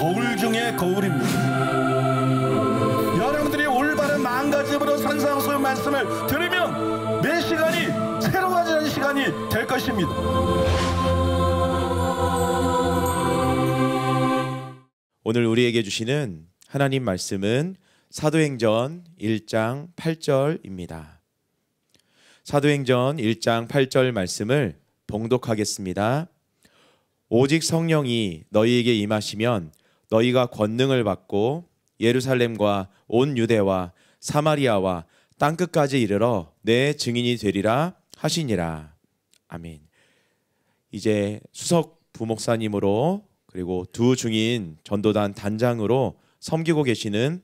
거울 중에 거울입니다. 여러분들이 올바른 마가짐으로 산상수훈 말씀을 들으면 내 시간이 새로워지는 시간이 될 것입니다. 오늘 우리에게 주시는 하나님 말씀은 사도행전 1장 8절입니다. 사도행전 1장 8절 말씀을 봉독하겠습니다. 오직 성령이 너희에게 임하시면 너희가 권능을 받고 예루살렘과 온 유대와 사마리아와 땅 끝까지 이르러 내 증인이 되리라 하시니라. 아멘. 이제 수석 부목사님으로 그리고 두 중인 전도단 단장으로 섬기고 계시는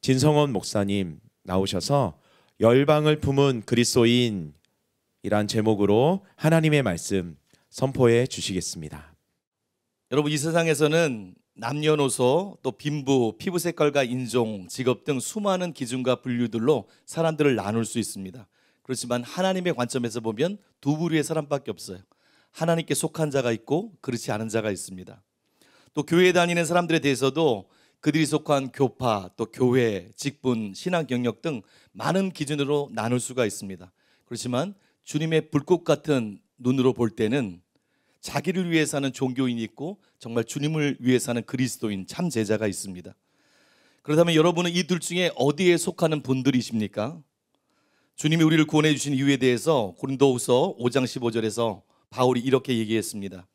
진성원 목사님 나오셔서 열방을 품은 그리스도인이란 제목으로 하나님의 말씀 선포해 주시겠습니다. 여러분 이 세상에서는 남녀노소 또 빈부, 피부 색깔과 인종, 직업 등 수많은 기준과 분류들로 사람들을 나눌 수 있습니다. 그렇지만 하나님의 관점에서 보면 두 부류의 사람밖에 없어요. 하나님께 속한 자가 있고 그렇지 않은 자가 있습니다. 또 교회에 다니는 사람들에 대해서도 그들이 속한 교파, 또 교회, 직분, 신앙 경력 등 많은 기준으로 나눌 수가 있습니다. 그렇지만 주님의 불꽃 같은 눈으로 볼 때는 자기를 위해 사는 종교인이 있고 정말 주님을 위해 사는 그리스도인 참 제자가 있습니다. 그렇다면 여러분은 이 둘 중에 어디에 속하는 분들이십니까? 주님이 우리를 구원해 주신 이유에 대해서 고린도후서 5장 15절에서 바울이 이렇게 얘기했습니다.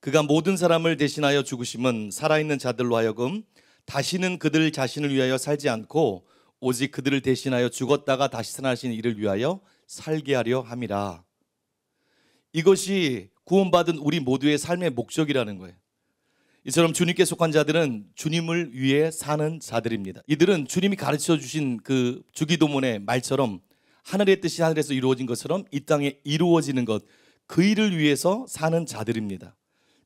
그가 모든 사람을 대신하여 죽으심은 살아있는 자들로 하여금 다시는 그들 자신을 위하여 살지 않고 오직 그들을 대신하여 죽었다가 다시 살아나신 이를 위하여 살게 하려 함이라. 이것이 구원받은 우리 모두의 삶의 목적이라는 거예요. 이처럼 주님께 속한 자들은 주님을 위해 사는 자들입니다. 이들은 주님이 가르쳐 주신 그 주기도문의 말처럼 하늘의 뜻이 하늘에서 이루어진 것처럼 이 땅에 이루어지는 것, 그 일을 위해서 사는 자들입니다.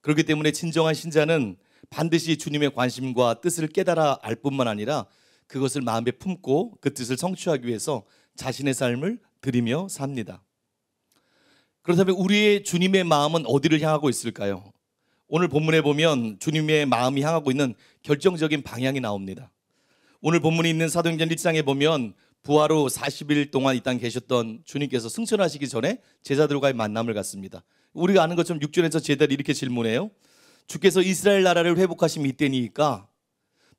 그렇기 때문에 진정한 신자는 반드시 주님의 관심과 뜻을 깨달아 알 뿐만 아니라 그것을 마음에 품고 그 뜻을 성취하기 위해서 자신의 삶을 드리며 삽니다. 그렇다면 우리의 주님의 마음은 어디를 향하고 있을까요? 오늘 본문에 보면 주님의 마음이 향하고 있는 결정적인 방향이 나옵니다. 오늘 본문이 있는 사도행전 1장에 보면 부활후 40일 동안 이 땅에 계셨던 주님께서 승천하시기 전에 제자들과의 만남을 갖습니다. 우리가 아는 것처럼 6절에서 제자들이 이렇게 질문해요. 주께서 이스라엘 나라를 회복하신 이때니까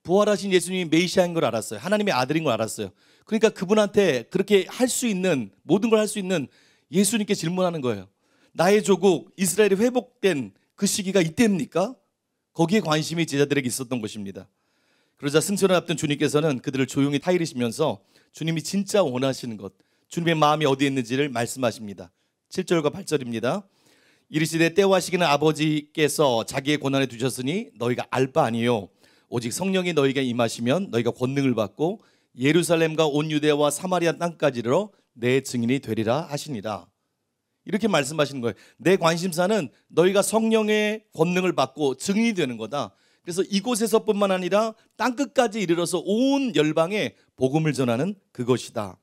부활하신 예수님이 메시아인 걸 알았어요. 하나님의 아들인 걸 알았어요. 그러니까 그분한테 그렇게 할 수 있는 모든 걸 할 수 있는 예수님께 질문하는 거예요. 나의 조국 이스라엘이 회복된 그 시기가 이때입니까? 거기에 관심이 제자들에게 있었던 것입니다. 그러자 승천을 앞둔 주님께서는 그들을 조용히 타이르시면서 주님이 진짜 원하시는 것, 주님의 마음이 어디 있는지를 말씀하십니다. 7절과 8절입니다. 이르시되 때와 시기는 아버지께서 자기의 고난에 두셨으니 너희가 알바 아니요 오직 성령이 너희가 임하시면 너희가 권능을 받고 예루살렘과 온 유대와 사마리아 땅까지로 내 증인이 되리라 하시니라. 이렇게 말씀하시는 거예요. 내 관심사는 너희가 성령의 권능을 받고 증인이 되는 거다. 그래서 이곳에서뿐만 아니라 땅 끝까지 이르러서 온 열방에 복음을 전하는 그것이다.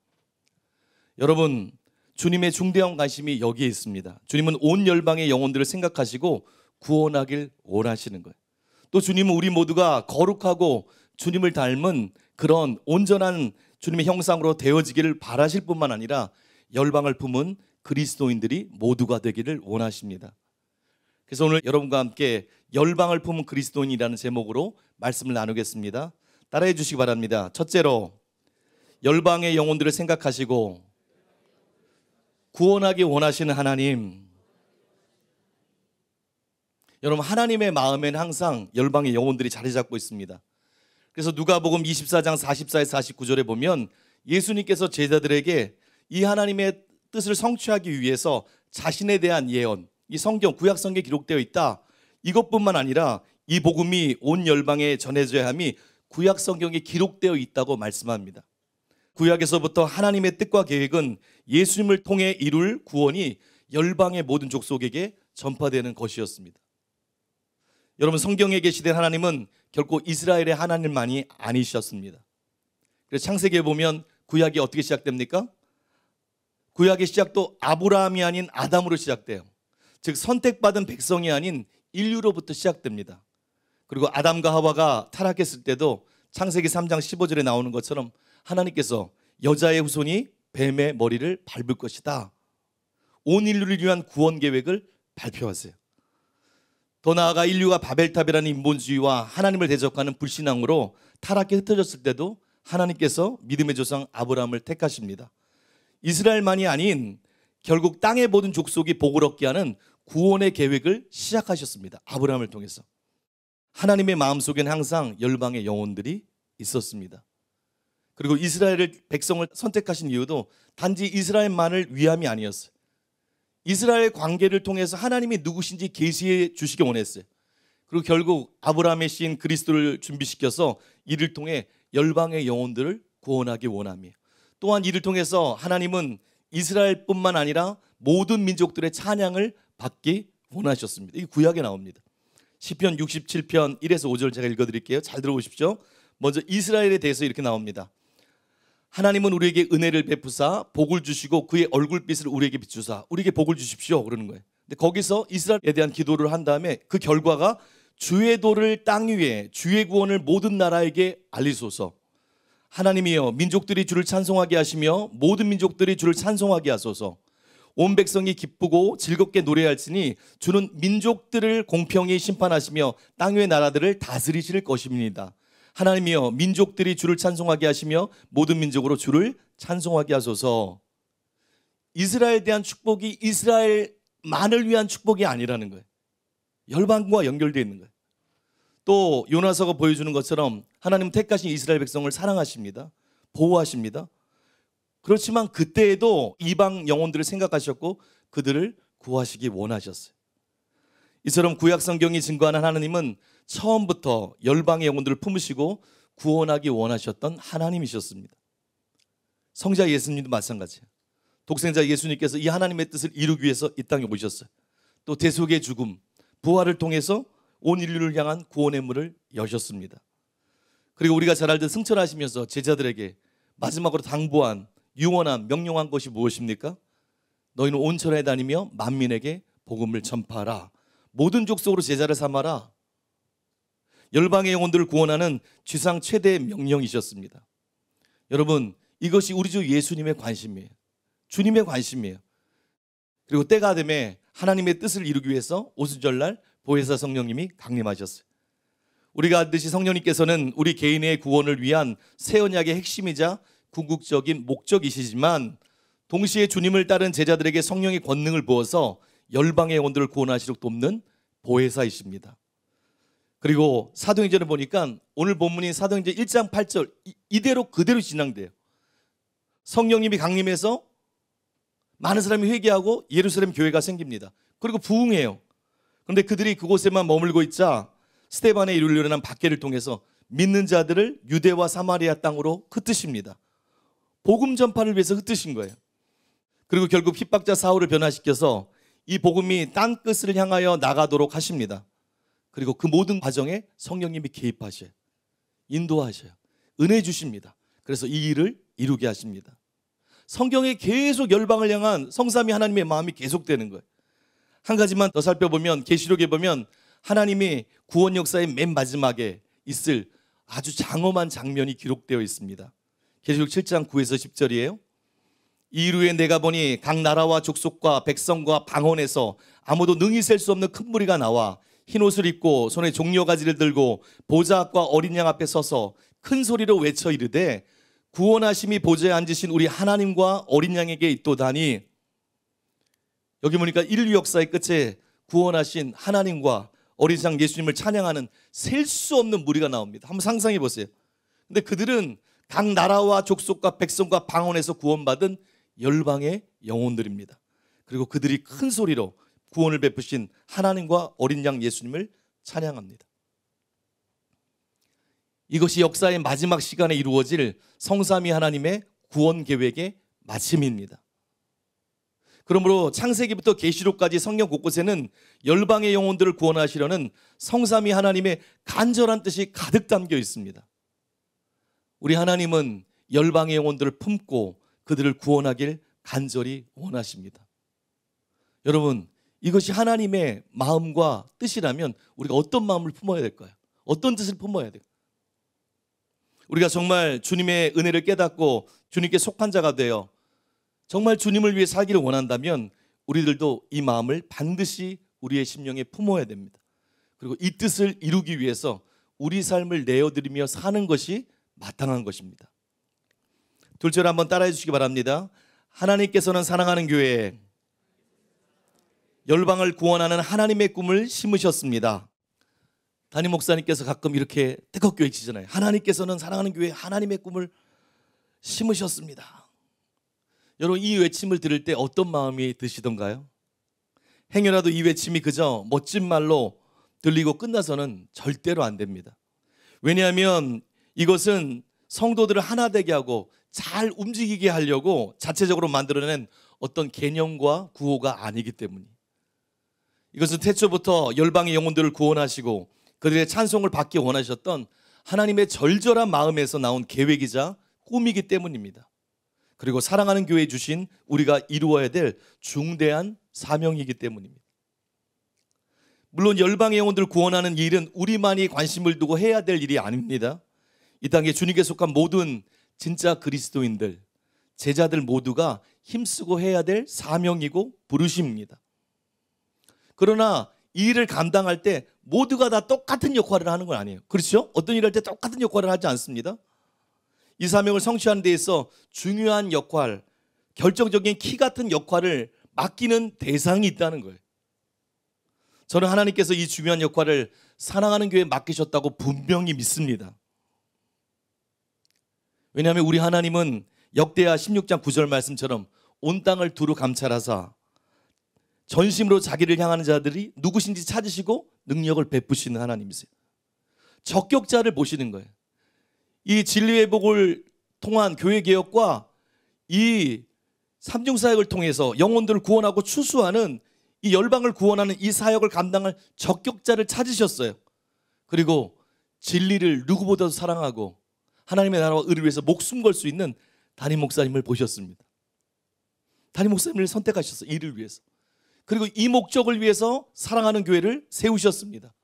여러분 주님의 중대한 관심이 여기에 있습니다. 주님은 온 열방의 영혼들을 생각하시고 구원하길 원하시는 거예요. 또 주님은 우리 모두가 거룩하고 주님을 닮은 그런 온전한 주님의 형상으로 되어지기를 바라실 뿐만 아니라 열방을 품은 그리스도인들이 모두가 되기를 원하십니다. 그래서 오늘 여러분과 함께 열방을 품은 그리스도인이라는 제목으로 말씀을 나누겠습니다. 따라해 주시기 바랍니다. 첫째로 열방의 영혼들을 생각하시고 구원하기 원하시는 하나님. 여러분 하나님의 마음에 항상 열방의 영혼들이 자리 잡고 있습니다. 그래서 누가복음 24장 44에 49절에 보면 예수님께서 제자들에게 이 하나님의 뜻을 성취하기 위해서 자신에 대한 예언, 이 성경 구약 성경에 기록되어 있다. 이것뿐만 아니라 이 복음이 온 열방에 전해져야 함이 구약 성경에 기록되어 있다고 말씀합니다. 구약에서부터 하나님의 뜻과 계획은 예수님을 통해 이룰 구원이 열방의 모든 족속에게 전파되는 것이었습니다. 여러분 성경에 계시된 하나님은 결코 이스라엘의 하나님만이 아니셨습니다. 그래서 창세기에 보면 구약이 어떻게 시작됩니까? 구약의 시작도 아브라함이 아닌 아담으로 시작돼요. 즉 선택받은 백성이 아닌 인류로부터 시작됩니다. 그리고 아담과 하와가 타락했을 때도 창세기 3장 15절에 나오는 것처럼 하나님께서 여자의 후손이 뱀의 머리를 밟을 것이다. 온 인류를 위한 구원 계획을 발표하세요. 더 나아가 인류가 바벨탑이라는 인본주의와 하나님을 대적하는 불신앙으로 타락해 흩어졌을 때도 하나님께서 믿음의 조상 아브라함을 택하십니다. 이스라엘만이 아닌 결국 땅의 모든 족속이 복을 얻게 하는 구원의 계획을 시작하셨습니다. 아브라함을 통해서. 하나님의 마음속엔 항상 열방의 영혼들이 있었습니다. 그리고 이스라엘을 백성을 선택하신 이유도 단지 이스라엘만을 위함이 아니었어요. 이스라엘 관계를 통해서 하나님이 누구신지 계시해 주시기 원했어요. 그리고 결국 아브라함의 신 그리스도를 준비시켜서 이를 통해 열방의 영혼들을 구원하기 원함이에요. 또한 이를 통해서 하나님은 이스라엘뿐만 아니라 모든 민족들의 찬양을 받기 원하셨습니다. 이 구약에 나옵니다. 1 0편 67편 1에서 5절 제가 읽어 드릴게요. 잘 들어 보십시오. 먼저 이스라엘에 대해서 이렇게 나옵니다. 하나님은 우리에게 은혜를 베푸사 복을 주시고 그의 얼굴빛을 우리에게 비추사 우리에게 복을 주십시오 그러는 거예요. 근데 거기서 이스라엘에 대한 기도를 한 다음에 그 결과가 주의 도를 땅 위에 주의 구원을 모든 나라에게 알리소서. 하나님이여 민족들이 주를 찬송하게 하시며 모든 민족들이 주를 찬송하게 하소서. 온 백성이 기쁘고 즐겁게 노래할지니 주는 민족들을 공평히 심판하시며 땅 위의 나라들을 다스리실 것입니다. 하나님이여 민족들이 주를 찬송하게 하시며 모든 민족으로 주를 찬송하게 하소서. 이스라엘에 대한 축복이 이스라엘만을 위한 축복이 아니라는 거예요. 열방과 연결되어 있는 거예요. 또 요나서가 보여주는 것처럼 하나님 택하신 이스라엘 백성을 사랑하십니다. 보호하십니다. 그렇지만 그때에도 이방 영혼들을 생각하셨고 그들을 구하시기 원하셨어요. 이처럼 구약 성경이 증거하는 하나님은 처음부터 열방의 영혼들을 품으시고 구원하기 원하셨던 하나님이셨습니다. 성자 예수님도 마찬가지예요. 독생자 예수님께서 이 하나님의 뜻을 이루기 위해서 이 땅에 오셨어요. 또 대속의 죽음, 부활을 통해서 온 인류를 향한 구원의 문을 여셨습니다. 그리고 우리가 잘 알듯 승천하시면서 제자들에게 마지막으로 당부한 유언한 명령한 것이 무엇입니까? 너희는 온천에 다니며 만민에게 복음을 전파하라. 모든 족속으로 제자를 삼아라. 열방의 영혼들을 구원하는 지상 최대의 명령이셨습니다. 여러분, 이것이 우리 주 예수님의 관심이에요. 주님의 관심이에요. 그리고 때가 되매 하나님의 뜻을 이루기 위해서 오순절날 보혜사 성령님이 강림하셨어요. 우리가 알듯이 성령님께서는 우리 개인의 구원을 위한 새 언약의 핵심이자 궁극적인 목적이시지만 동시에 주님을 따른 제자들에게 성령의 권능을 부어서 열방의 영혼들을 구원하시도록 돕는 보혜사이십니다. 그리고 사도행전을 보니까 오늘 본문인 사도행전 1장 8절 이대로 그대로 진행돼요. 성령님이 강림해서 많은 사람이 회개하고 예루살렘 교회가 생깁니다. 그리고 부흥해요. 그런데 그들이 그곳에만 머물고 있자 스테반의 이룰 일어난 박해를 통해서 믿는 자들을 유대와 사마리아 땅으로 흩뜨십니다 복음 전파를 위해서 흩뜨신 거예요. 그리고 결국 핍박자 사울을 변화시켜서 이 복음이 땅 끝을 향하여 나가도록 하십니다. 그리고 그 모든 과정에 성령님이 개입하셔요. 인도하셔요. 은혜 주십니다. 그래서 이 일을 이루게 하십니다. 성경에 계속 열방을 향한 성삼이 하나님의 마음이 계속되는 거예요. 한 가지만 더 살펴보면 계시록에 보면 하나님이 구원 역사의 맨 마지막에 있을 아주 장엄한 장면이 기록되어 있습니다. 계시록 7장 9에서 10절이에요. 이후에 내가 보니 각 나라와 족속과 백성과 방언에서 아무도 능히 셀 수 없는 큰 무리가 나와 흰 옷을 입고 손에 종려 가지를 들고 보좌 앞과 어린 양 앞에 서서 큰 소리로 외쳐 이르되 구원하심이 보좌에 앉으신 우리 하나님과 어린 양에게 있도다니 여기 보니까 인류 역사의 끝에 구원하신 하나님과 어린 양 예수님을 찬양하는 셀 수 없는 무리가 나옵니다. 한번 상상해 보세요. 근데 그들은 각 나라와 족속과 백성과 방언에서 구원받은 열방의 영혼들입니다. 그리고 그들이 큰 소리로 구원을 베푸신 하나님과 어린 양 예수님을 찬양합니다. 이것이 역사의 마지막 시간에 이루어질 성삼위 하나님의 구원 계획의 마침입니다. 그러므로 창세기부터 계시록까지 성경 곳곳에는 열방의 영혼들을 구원하시려는 성삼위 하나님의 간절한 뜻이 가득 담겨 있습니다. 우리 하나님은 열방의 영혼들을 품고 그들을 구원하길 간절히 원하십니다. 여러분, 이것이 하나님의 마음과 뜻이라면 우리가 어떤 마음을 품어야 될까요? 어떤 뜻을 품어야 돼요? 우리가 정말 주님의 은혜를 깨닫고 주님께 속한 자가 되어 정말 주님을 위해 살기를 원한다면 우리들도 이 마음을 반드시 우리의 심령에 품어야 됩니다. 그리고 이 뜻을 이루기 위해서 우리 삶을 내어드리며 사는 것이 마땅한 것입니다. 둘째로 한번 따라해 주시기 바랍니다. 하나님께서는 사랑하는 교회에 열방을 구원하는 하나님의 꿈을 심으셨습니다. 담임 목사님께서 가끔 이렇게 태극교회 치잖아요. 하나님께서는 사랑하는 교회 하나님의 꿈을 심으셨습니다. 여러분 이 외침을 들을 때 어떤 마음이 드시던가요? 행여라도 이 외침이 그저 멋진 말로 들리고 끝나서는 절대로 안 됩니다. 왜냐하면 이것은 성도들을 하나 되게 하고 잘 움직이게 하려고 자체적으로 만들어낸 어떤 개념과 구호가 아니기 때문이에요. 이것은 태초부터 열방의 영혼들을 구원하시고 그들의 찬송을 받기 원하셨던 하나님의 절절한 마음에서 나온 계획이자 꿈이기 때문입니다. 그리고 사랑하는 교회 주신 우리가 이루어야 될 중대한 사명이기 때문입니다. 물론 열방의 영혼들을 구원하는 일은 우리만이 관심을 두고 해야 될 일이 아닙니다. 이 땅에 주님께 속한 모든 진짜 그리스도인들, 제자들 모두가 힘쓰고 해야 될 사명이고 부르심입니다. 그러나 이 일을 감당할 때 모두가 다 똑같은 역할을 하는 건 아니에요. 그렇죠? 어떤 일할 때 똑같은 역할을 하지 않습니다. 이 사명을 성취하는 데 있어 중요한 역할, 결정적인 키 같은 역할을 맡기는 대상이 있다는 거예요. 저는 하나님께서 이 중요한 역할을 사랑하는 교회에 맡기셨다고 분명히 믿습니다. 왜냐하면 우리 하나님은 역대하 16장 9절 말씀처럼 온 땅을 두루 감찰하사 전심으로 자기를 향하는 자들이 누구신지 찾으시고 능력을 베푸시는 하나님이세요. 적격자를 보시는 거예요. 이 진리 의복을 통한 교회 개혁과 이 삼중 사역을 통해서 영혼들을 구원하고 추수하는 이 열방을 구원하는 이 사역을 감당할 적격자를 찾으셨어요. 그리고 진리를 누구보다도 사랑하고 하나님의 나라와 의를 위해서 목숨 걸 수 있는 담임 목사님을 보셨습니다. 담임 목사님을 선택하셨어요. 이를 위해서. 그리고 이 목적을 위해서 사랑하는 교회를 세우셨습니다.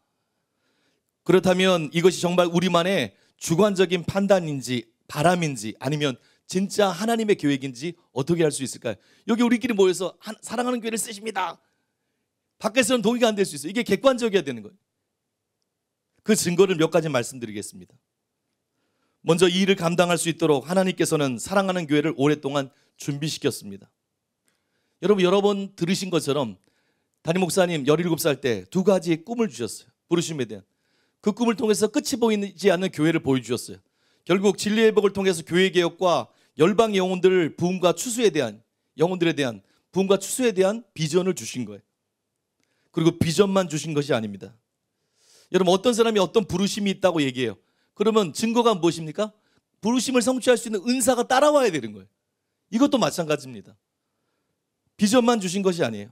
그렇다면 이것이 정말 우리만의 주관적인 판단인지 바람인지 아니면 진짜 하나님의 계획인지 어떻게 할 수 있을까요? 여기 우리끼리 모여서 사랑하는 교회를 쓰십니다. 밖에서는 동의가 안 될 수 있어요. 이게 객관적이어야 되는 거예요. 그 증거를 몇 가지 말씀드리겠습니다. 먼저 이 일을 감당할 수 있도록 하나님께서는 사랑하는 교회를 오랫동안 준비시켰습니다. 여러분 여러 번 들으신 것처럼 담임 목사님 17살 때 두 가지 의 꿈을 주셨어요. 부르심에 대한. 그 꿈을 통해서 끝이 보이지 않는 교회를 보여주셨어요. 결국 진리의 복을 통해서 교회 개혁과 열방 영혼들 부흥과 추수에 대한 영혼들에 대한 부흥과 추수에 대한 비전을 주신 거예요. 그리고 비전만 주신 것이 아닙니다. 여러분 어떤 사람이 어떤 부르심이 있다고 얘기해요. 그러면 증거가 무엇입니까? 부르심을 성취할 수 있는 은사가 따라와야 되는 거예요. 이것도 마찬가지입니다. 비전만 주신 것이 아니에요.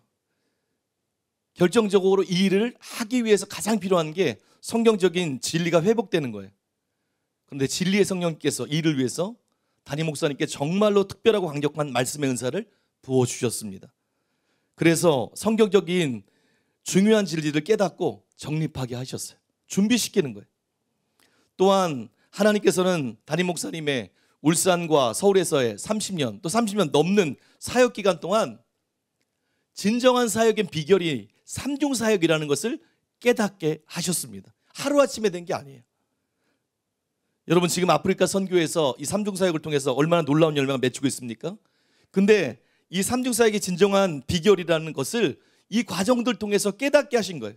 결정적으로 이 일을 하기 위해서 가장 필요한 게 성경적인 진리가 회복되는 거예요. 그런데 진리의 성령께서 이를 위해서 담임 목사님께 정말로 특별하고 강력한 말씀의 은사를 부어 주셨습니다. 그래서 성경적인 중요한 진리를 깨닫고 정립하게 하셨어요. 준비시키는 거예요. 또한 하나님께서는 담임 목사님의 울산과 서울에서의 30년 또 30년 넘는 사역 기간 동안 진정한 사역의 비결이 삼중 사역이라는 것을 깨닫게 하셨습니다. 하루아침에 된 게 아니에요. 여러분 지금 아프리카 선교에서 이 삼중 사역을 통해서 얼마나 놀라운 열매가 맺히고 있습니까? 근데 이 삼중 사역의 진정한 비결이라는 것을 이 과정들 통해서 깨닫게 하신 거예요.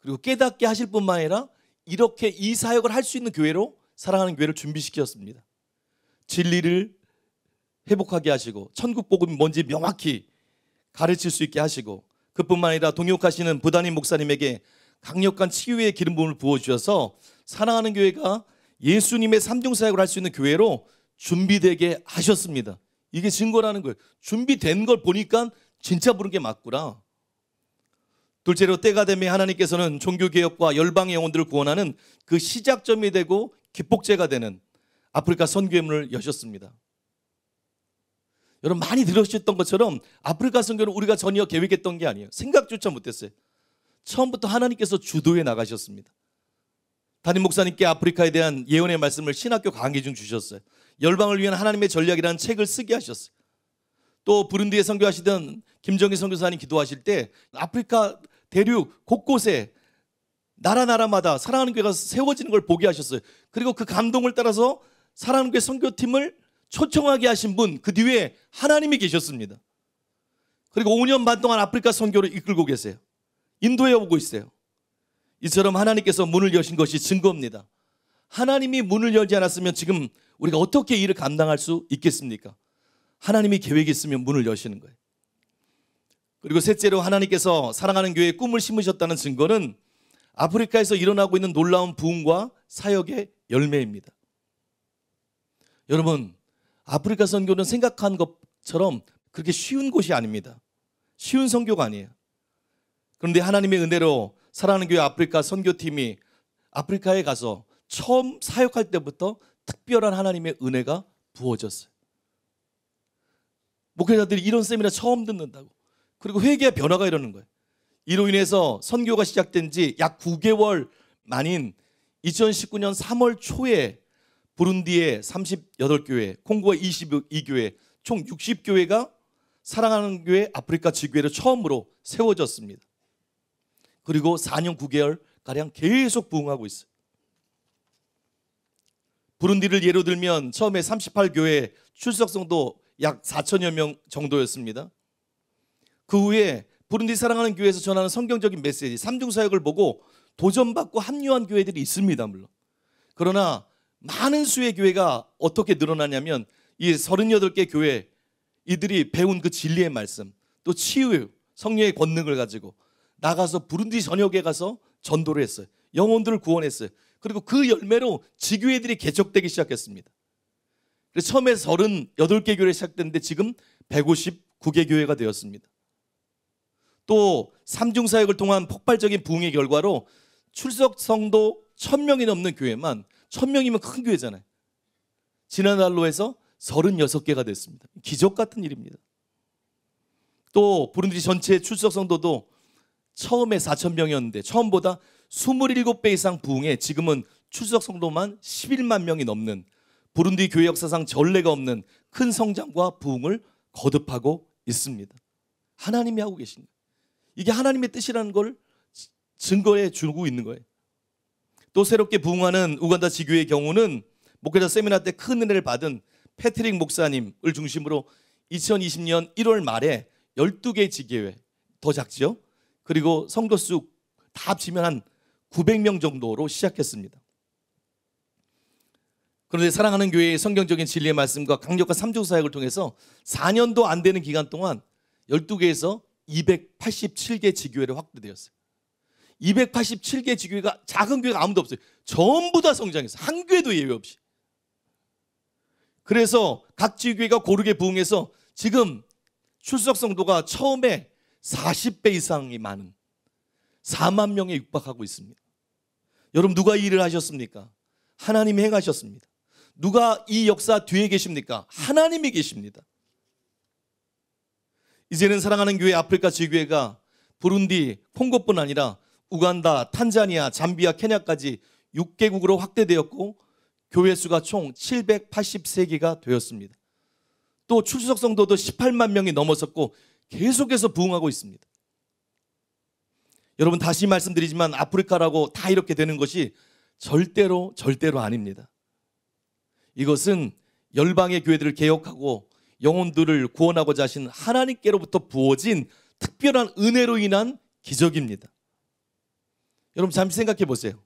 그리고 깨닫게 하실 뿐만 아니라 이렇게 이 사역을 할 수 있는 교회로 사랑하는 교회를 준비시켰습니다. 진리를 회복하게 하시고 천국 복음이 뭔지 명확히 가르칠 수 있게 하시고 그뿐만 아니라 동역하시는 부단임 목사님에게 강력한 치유의 기름 부음을 부어 주셔서 사랑하는 교회가 예수님의 삼중 사역을 할 수 있는 교회로 준비되게 하셨습니다. 이게 증거라는 거예요. 준비된 걸 보니까 진짜 부른 게 맞구나. 둘째로 때가 되면 하나님께서는 종교개혁과 열방의 영혼들을 구원하는 그 시작점이 되고 기폭제가 되는 아프리카 선교회문을 여셨습니다. 여러분 많이 들으셨던 것처럼 아프리카 선교는 우리가 전혀 계획했던 게 아니에요. 생각조차 못했어요. 처음부터 하나님께서 주도해 나가셨습니다. 담임 목사님께 아프리카에 대한 예언의 말씀을 신학교 강의 중 주셨어요. 열방을 위한 하나님의 전략이라는 책을 쓰게 하셨어요. 또부룬디에 선교하시던 김정희 선교사님 기도하실 때 아프리카 대륙 곳곳에 나라 나라마다 사랑하는 교회가 세워지는 걸 보게 하셨어요. 그리고 그 감동을 따라서 사랑하는 교회 선교팀을 초청하게 하신 분 그 뒤에 하나님이 계셨습니다. 그리고 5년 반 동안 아프리카 선교를 이끌고 계세요. 인도에 오고 있어요. 이처럼 하나님께서 문을 여신 것이 증거입니다. 하나님이 문을 열지 않았으면 지금 우리가 어떻게 일을 감당할 수 있겠습니까? 하나님이 계획이 있으면 문을 여시는 거예요. 그리고 셋째로 하나님께서 사랑하는 교회에 꿈을 심으셨다는 증거는 아프리카에서 일어나고 있는 놀라운 부흥과 사역의 열매입니다. 여러분, 아프리카 선교는 생각한 것처럼 그렇게 쉬운 곳이 아닙니다. 쉬운 선교가 아니에요. 그런데 하나님의 은혜로 사랑하는 교회 아프리카 선교팀이 아프리카에 가서 처음 사역할 때부터 특별한 하나님의 은혜가 부어졌어요. 목회자들이 이런 세미나 처음 듣는다고. 그리고 회개의 변화가 이러는 거예요. 이로 인해서 선교가 시작된 지 약 9개월 만인 2019년 3월 초에 부룬디의 38교회, 콩고가 22교회, 총 60교회가 사랑하는 교회 아프리카 지교회를 처음으로 세워졌습니다. 그리고 4년 9개월 가량 계속 부흥하고 있어요. 부룬디를 예로 들면 처음에 38교회 출석성도 약 4천여 명 정도였습니다. 그 후에 부룬디 사랑하는 교회에서 전하는 성경적인 메시지, 삼중 사역을 보고 도전받고 합류한 교회들이 있습니다, 물론. 그러나 많은 수의 교회가 어떻게 늘어나냐면 이 38개 교회 이들이 배운 그 진리의 말씀 또 치유 성령의 권능을 가지고 나가서 부룬디 전역에 가서 전도를 했어요. 영혼들을 구원했어요. 그리고 그 열매로 지교회들이 개척되기 시작했습니다. 처음에 38개 교회 시작됐는데 지금 159개 교회가 되었습니다. 또 삼중사역을 통한 폭발적인 부흥의 결과로 출석 성도 1000명이 넘는 교회만 천명이면 큰 교회잖아요. 지난달로 해서 36개가 됐습니다. 기적 같은 일입니다. 또 부른디 전체 출석 성도도 처음에 4 0 0 0명이었는데 처음보다 27배 이상 부흥해 지금은 출석 성도만 11만 명이 넘는 부룬디 교회 역사상 전례가 없는 큰 성장과 부흥을 거듭하고 있습니다. 하나님이 하고 계신다. 이게 하나님의 뜻이라는 걸 증거해 주고 있는 거예요. 또 새롭게 부흥하는 우간다 지교의 경우는 목회자 세미나 때 큰 은혜를 받은 패트릭 목사님을 중심으로 2020년 1월 말에 12개 지교회 더 작죠. 그리고 성도 수다 합치면 한 900명 정도로 시작했습니다. 그런데 사랑하는 교회의 성경적인 진리의 말씀과 강력한 삼조 사역을 통해서 4년도 안 되는 기간 동안 12개에서 287개 지교회를 확대되었어요. 287개 지교회가 작은 교회가 아무도 없어요. 전부 다 성장해서 한 교회도 예외 없이. 그래서 각 지교회가 고르게 부응해서 지금 출석 성도가 처음에 40배 이상이 많은 4만 명에 육박하고 있습니다. 여러분 누가 이 일을 하셨습니까? 하나님이 행하셨습니다. 누가 이 역사 뒤에 계십니까? 하나님이 계십니다. 이제는 사랑하는 교회 아프리카 지교회가 부룬디, 콩고뿐 아니라 우간다, 탄자니아, 잠비아, 케냐까지 6개국으로 확대되었고 교회 수가 총 783개가 되었습니다. 또 출석 성도도 18만 명이 넘어섰고 계속해서 부흥하고 있습니다. 여러분 다시 말씀드리지만 아프리카라고 다 이렇게 되는 것이 절대로 절대로 아닙니다. 이것은 열방의 교회들을 개혁하고 영혼들을 구원하고자 하신 하나님께로부터 부어진 특별한 은혜로 인한 기적입니다. 여러분 잠시 생각해 보세요.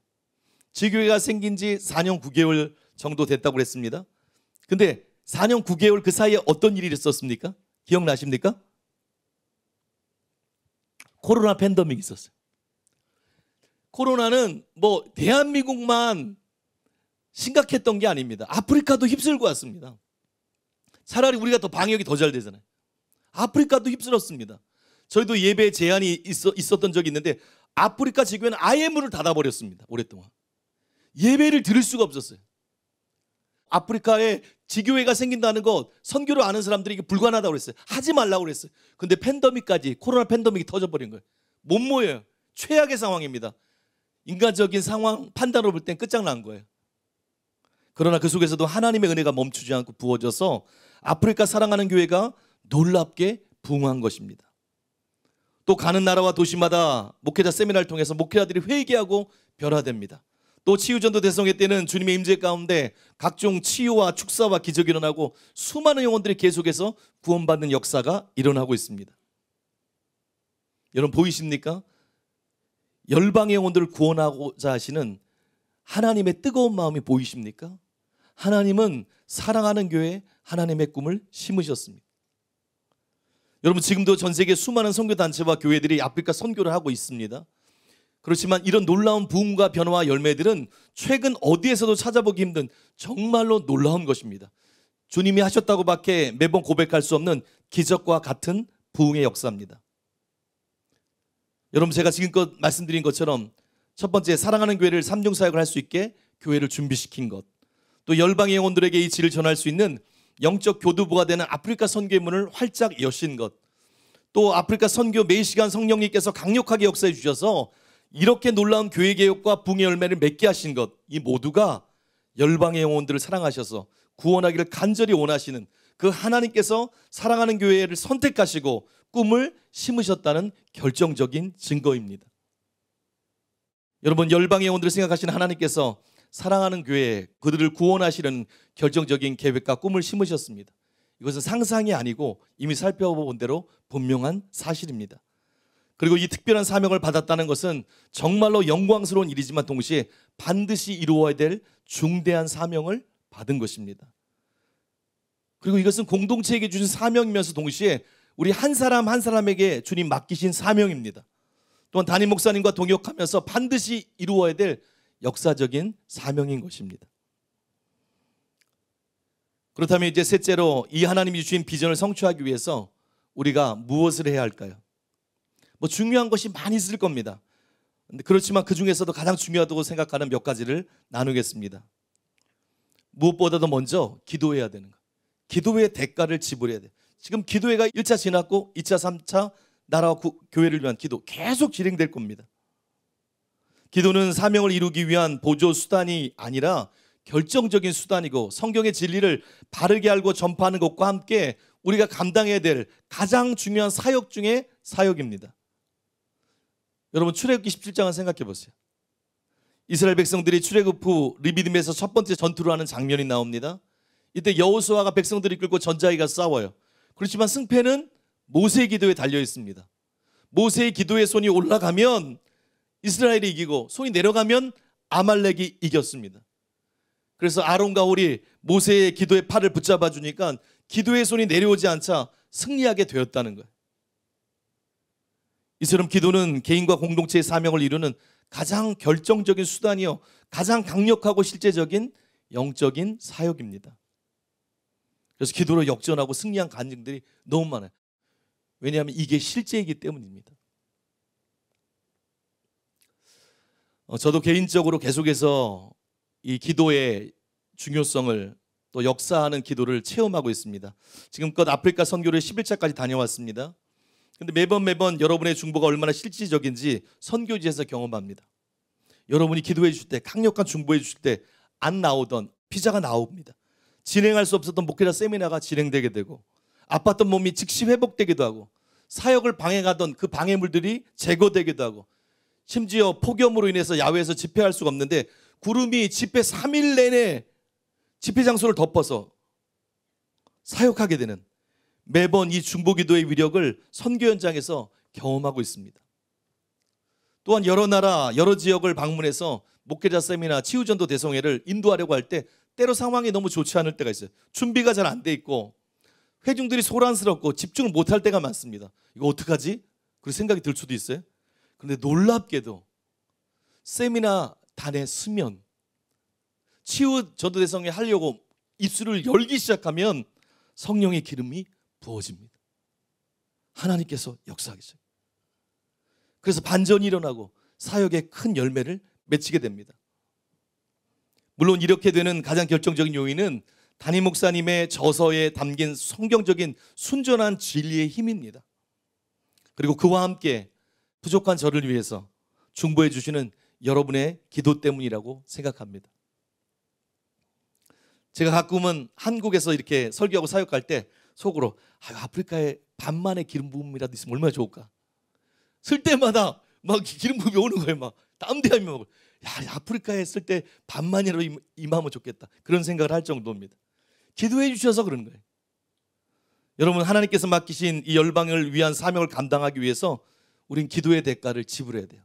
지교회가 생긴 지 4년 9개월 정도 됐다고 그랬습니다. 근데 4년 9개월 그 사이에 어떤 일이 있었습니까? 기억나십니까? 코로나 팬더믹이 있었어요. 코로나는 뭐 대한민국만 심각했던 게 아닙니다. 아프리카도 휩쓸고 왔습니다. 차라리 우리가 더 방역이 더 잘 되잖아요. 아프리카도 휩쓸었습니다. 저희도 예배 제한이 있었던 적이 있는데 아프리카 지구에는 아예 문을 닫아버렸습니다. 오랫동안. 예배를 들을 수가 없었어요. 아프리카에 지교회가 생긴다는 것 선교를 아는 사람들이 게 불가능하다고 그랬어요. 하지 말라고 그랬어요. 근데 팬더믹까지 코로나 팬더믹이 터져버린 거예요. 못 모여요. 최악의 상황입니다. 인간적인 상황 판단으로 볼 땐 끝장난 거예요. 그러나 그 속에서도 하나님의 은혜가 멈추지 않고 부어져서 아프리카 사랑하는 교회가 놀랍게 부흥한 것입니다. 또 가는 나라와 도시마다 목회자 세미나를 통해서 목회자들이 회개하고 변화됩니다. 또 치유전도 대성회 때는 주님의 임재 가운데 각종 치유와 축사와 기적이 일어나고 수많은 영혼들이 계속해서 구원받는 역사가 일어나고 있습니다. 여러분 보이십니까? 열방의 영혼들을 구원하고자 하시는 하나님의 뜨거운 마음이 보이십니까? 하나님은 사랑하는 교회 에 하나님의 꿈을 심으셨습니다. 여러분 지금도 전 세계 수많은 선교 단체와 교회들이 아프리카 선교를 하고 있습니다. 그렇지만 이런 놀라운 부흥과 변화와 열매들은 최근 어디에서도 찾아보기 힘든 정말로 놀라운 것입니다. 주님이 하셨다고밖에 매번 고백할 수 없는 기적과 같은 부흥의 역사입니다. 여러분 제가 지금껏 말씀드린 것처럼 첫 번째 사랑하는 교회를 삼중 사역을 할 수 있게 교회를 준비시킨 것. 또 열방의 영혼들에게 이 질을 전할 수 있는 영적 교두보가 되는 아프리카 선교의 문을 활짝 여신 것. 또 아프리카 선교 매 시간 성령님께서 강력하게 역사해 주셔서 이렇게 놀라운 교회 개혁과 붕의 열매를 맺게 하신 것. 이 모두가 열방의 영혼들을 사랑하셔서 구원하기를 간절히 원하시는 그 하나님께서 사랑하는 교회를 선택하시고 꿈을 심으셨다는 결정적인 증거입니다. 여러분 열방의 영혼들을 생각하시는 하나님께서 사랑하는 교회, 에 그들을 구원하시는 결정적인 계획과 꿈을 심으셨습니다. 이것은 상상이 아니고 이미 살펴본 대로 분명한 사실입니다. 그리고 이 특별한 사명을 받았다는 것은 정말로 영광스러운 일이지만 동시에 반드시 이루어야 될 중대한 사명을 받은 것입니다. 그리고 이것은 공동체에게 주신 사명이면서 동시에 우리 한 사람 한 사람에게 주님 맡기신 사명입니다. 또한 담임 목사님과 동역하면서 반드시 이루어야 될 역사적인 사명인 것입니다. 그렇다면 이제 셋째로 이 하나님이 주신 비전을 성취하기 위해서 우리가 무엇을 해야 할까요? 뭐 중요한 것이 많이 있을 겁니다. 그렇지만 그 중에서도 가장 중요하다고 생각하는 몇 가지를 나누겠습니다. 무엇보다도 먼저 기도해야 되는 것. 기도의 대가를 지불해야 돼. 지금 기도회가 1차 지났고 2차, 3차 나라와 구, 교회를 위한 기도 계속 진행될 겁니다. 기도는 사명을 이루기 위한 보조 수단이 아니라 결정적인 수단이고 성경의 진리를 바르게 알고 전파하는 것과 함께 우리가 감당해야 될 가장 중요한 사역 중의 사역입니다. 여러분 출애굽기 17장을 생각해 보세요. 이스라엘 백성들이 출애굽 후 리비딤에서 첫 번째 전투를 하는 장면이 나옵니다. 이때 여호수아가 백성들이 끌고 전자이가 싸워요. 그렇지만 승패는 모세의 기도에 달려 있습니다. 모세의 기도의 손이 올라가면 이스라엘이 이기고 손이 내려가면 아말렉이 이겼습니다. 그래서 아론과 홀이 모세의 기도의 팔을 붙잡아 주니까 기도의 손이 내려오지 않자 승리하게 되었다는 거예요. 이처럼 기도는 개인과 공동체의 사명을 이루는 가장 결정적인 수단이요. 가장 강력하고 실제적인 영적인 사역입니다. 그래서 기도로 역전하고 승리한 간증들이 너무 많아요. 왜냐하면 이게 실제이기 때문입니다. 어, 저도 개인적으로 계속해서 이 기도의 중요성을 또 역사하는 기도를 체험하고 있습니다. 지금껏 아프리카 선교를 11차까지 다녀왔습니다. 근데 매번 매번 여러분의 중보가 얼마나 실질적인지 선교지에서 경험합니다. 여러분이 기도해 주실 때 강력한 중보해 주실 때 안 나오던 피자가 나옵니다. 진행할 수 없었던 목회자 세미나가 진행되게 되고 아팠던 몸이 즉시 회복되기도 하고 사역을 방해하던 그 방해물들이 제거되기도 하고 심지어 폭염으로 인해서 야외에서 집회할 수가 없는데 구름이 집회 3일 내내 집회 장소를 덮어서 사역하게 되는 매번 이 중보기도의 위력을 선교 현장에서 경험하고 있습니다. 또한 여러 나라, 여러 지역을 방문해서 목회자 세미나 치유전도 대성회를 인도하려고 할 때 때로 상황이 너무 좋지 않을 때가 있어요. 준비가 잘 안 돼 있고 회중들이 소란스럽고 집중을 못 할 때가 많습니다. 이거 어떡하지? 그런 생각이 들 수도 있어요. 근데 놀랍게도 세미나 단의 수면 치유 저도 대성에 하려고 입술을 열기 시작하면 성령의 기름이 부어집니다. 하나님께서 역사하기 시작. 그래서 반전이 일어나고 사역에 큰 열매를 맺히게 됩니다. 물론 이렇게 되는 가장 결정적인 요인은 담임 목사님의 저서에 담긴 성경적인 순전한 진리의 힘입니다. 그리고 그와 함께 부족한 저를 위해서 중보해 주시는 여러분의 기도 때문이라고 생각합니다. 제가 가끔은 한국에서 이렇게 설교하고 사역할 때 속으로 아유, 아프리카에 반만의 기름 부음이라도 있으면 얼마나 좋을까. 쓸 때마다 막 기름 부음이 오는 거예요. 막 땀대하며 을 야, 아프리카에 쓸 때 반만이라도 임하면 좋겠다. 그런 생각을 할 정도입니다. 기도해 주셔서 그런 거예요. 여러분 하나님께서 맡기신 이 열방을 위한 사명을 감당하기 위해서 우린 기도의 대가를 지불해야 돼요.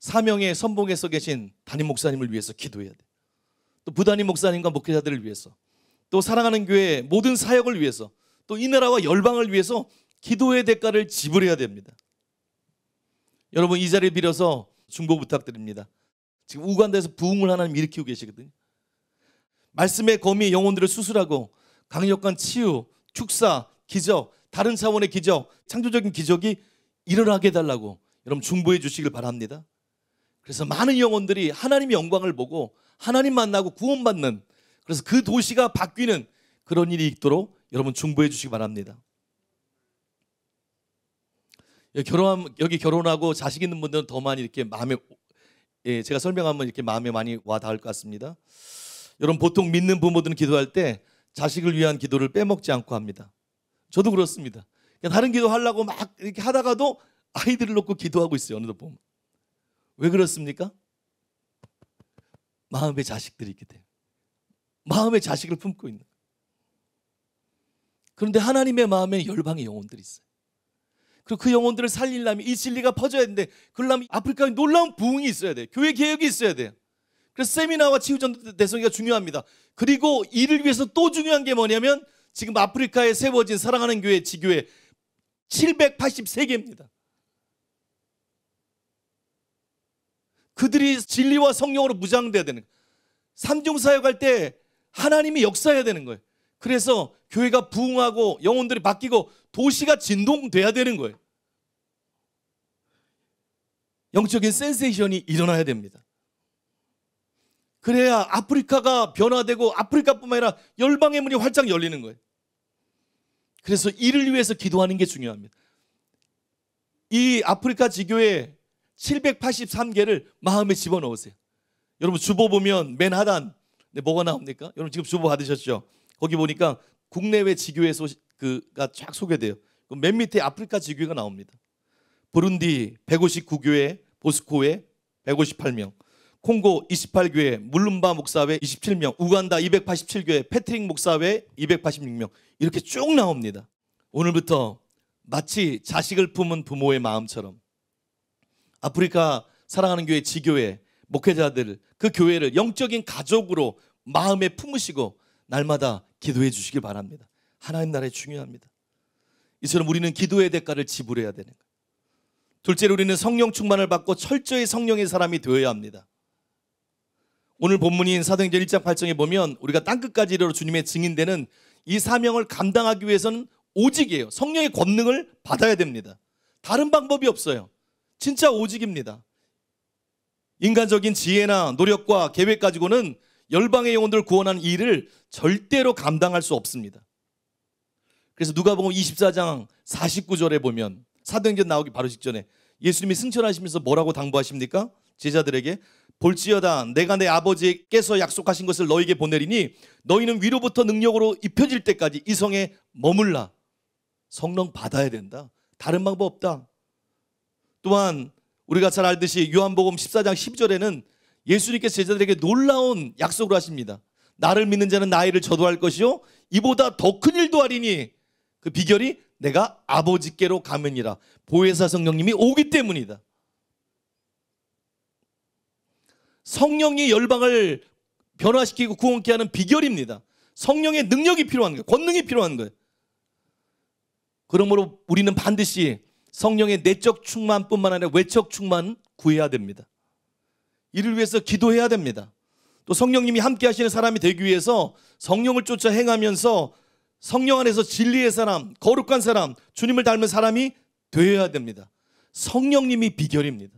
사명의 선봉에 서 계신 담임 목사님을 위해서 기도해야 돼요. 또 부담임 목사님과 목회자들을 위해서 또 사랑하는 교회 모든 사역을 위해서 또 이 나라와 열방을 위해서 기도의 대가를 지불해야 됩니다. 여러분 이 자리를 빌어서 중보 부탁드립니다. 지금 우간다에서 부흥을 하나님 일으키고 계시거든요. 말씀의 거미 영혼들을 수술하고 강력한 치유, 축사, 기적, 다른 차원의 기적, 창조적인 기적이 일어나게 해달라고 여러분 중보해 주시길 바랍니다. 그래서 많은 영혼들이 하나님의 영광을 보고 하나님 만나고 구원받는 그래서 그 도시가 바뀌는 그런 일이 있도록 여러분 중보해 주시기 바랍니다. 예, 결혼 여기 결혼하고 자식 있는 분들은 더 많이 이렇게 마음에 예, 제가 설명하면 이렇게 마음에 많이 와 닿을 것 같습니다. 여러분 보통 믿는 부모들은 기도할 때 자식을 위한 기도를 빼먹지 않고 합니다. 저도 그렇습니다. 다른 기도 하려고 막 이렇게 하다가도 아이들을 놓고 기도하고 있어요. 어느덧 보면. 왜 그렇습니까? 마음의 자식들이 있기 때 마음의 자식을 품고 있는 그런데 하나님의 마음에 열방의 영혼들이 있어요. 그리고 그 영혼들을 살리려면 이 진리가 퍼져야 되는데 그러려면 아프리카에 놀라운 부흥이 있어야 돼 교회 개혁이 있어야 돼 그래서 세미나와 치유전 대성이가 중요합니다. 그리고 이를 위해서 또 중요한 게 뭐냐면 지금 아프리카에 세워진 사랑하는 교회, 지교회 783개입니다. 그들이 진리와 성령으로 무장돼야 되는 삼중사역 할때 하나님이 역사해야 되는 거예요. 그래서 교회가 부흥하고 영혼들이 바뀌고 도시가 진동돼야 되는 거예요. 영적인 센세이션이 일어나야 됩니다. 그래야 아프리카가 변화되고 아프리카뿐만 아니라 열방의 문이 활짝 열리는 거예요. 그래서 이를 위해서 기도하는 게 중요합니다. 이 아프리카 지교에 783개를 마음에 집어넣으세요. 여러분 주보 보면 맨 하단 네, 뭐가 나옵니까? 여러분 지금 주보 받으셨죠? 거기 보니까 국내외 지교회 소식 가쫙 소개돼요. 맨 밑에 아프리카 지교회가 나옵니다. 부룬디 159교회, 보스코에 158명, 콩고 28교회, 물룸바 목사회 27명, 우간다 287교회, 패트릭 목사회 286명 이렇게 쭉 나옵니다. 오늘부터 마치 자식을 품은 부모의 마음처럼 아프리카 사랑하는 교회 지교회 목회자들 그 교회를 영적인 가족으로 마음에 품으시고 날마다 기도해 주시길 바랍니다. 하나님 나라에 중요합니다. 이처럼 우리는 기도의 대가를 지불해야 되는 거예요. 둘째로 우리는 성령 충만을 받고 철저히 성령의 사람이 되어야 합니다. 오늘 본문인 사도행전 1장 8장에 보면 우리가 땅끝까지 이르러 주님의 증인되는 이 사명을 감당하기 위해서는 오직이에요. 성령의 권능을 받아야 됩니다. 다른 방법이 없어요. 진짜 오직입니다. 인간적인 지혜나 노력과 계획 가지고는 열방의 영혼들을 구원하는 일을 절대로 감당할 수 없습니다. 그래서 누가보음 24장 49절에 보면 사도행전 나오기 바로 직전에 예수님이 승천하시면서 뭐라고 당부하십니까? 제자들에게 볼지어다 내가 내 아버지께서 약속하신 것을 너에게 보내리니 너희는 위로부터 능력으로 입혀질 때까지 이 성에 머물라. 성령 받아야 된다. 다른 방법 없다. 또한 우리가 잘 알듯이 요한복음 14장 10절에는 예수님께서 제자들에게 놀라운 약속을 하십니다. 나를 믿는 자는 나이를 저도할 것이요 이보다 더 큰 일도 하리니 그 비결이 내가 아버지께로 가면이라 보혜사 성령님이 오기 때문이다. 성령이 열방을 변화시키고 구원케 하는 비결입니다. 성령의 능력이 필요한 거예요. 권능이 필요한 거예요. 그러므로 우리는 반드시 성령의 내적 충만뿐만 아니라 외적 충만 구해야 됩니다. 이를 위해서 기도해야 됩니다. 또 성령님이 함께 하시는 사람이 되기 위해서 성령을 쫓아 행하면서 성령 안에서 진리의 사람, 거룩한 사람, 주님을 닮은 사람이 되어야 됩니다. 성령님이 비결입니다.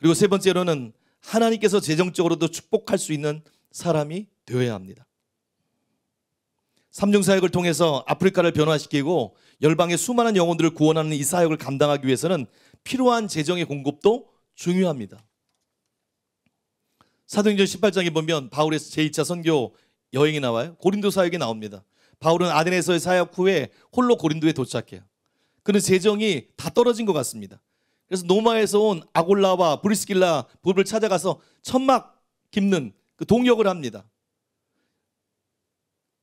그리고 세 번째로는 하나님께서 재정적으로도 축복할 수 있는 사람이 되어야 합니다. 삼중 사역을 통해서 아프리카를 변화시키고 열방의 수많은 영혼들을 구원하는 이 사역을 감당하기 위해서는 필요한 재정의 공급도 중요합니다. 사도행전 18장에 보면 바울의 제2차 선교 여행이 나와요. 고린도 사역이 나옵니다. 바울은 아덴에서의 사역 후에 홀로 고린도에 도착해요. 그는 재정이 다 떨어진 것 같습니다. 그래서 노마에서 온 아골라와 브리스길라 부부를 찾아가서 천막 깁는 그 동역을 합니다.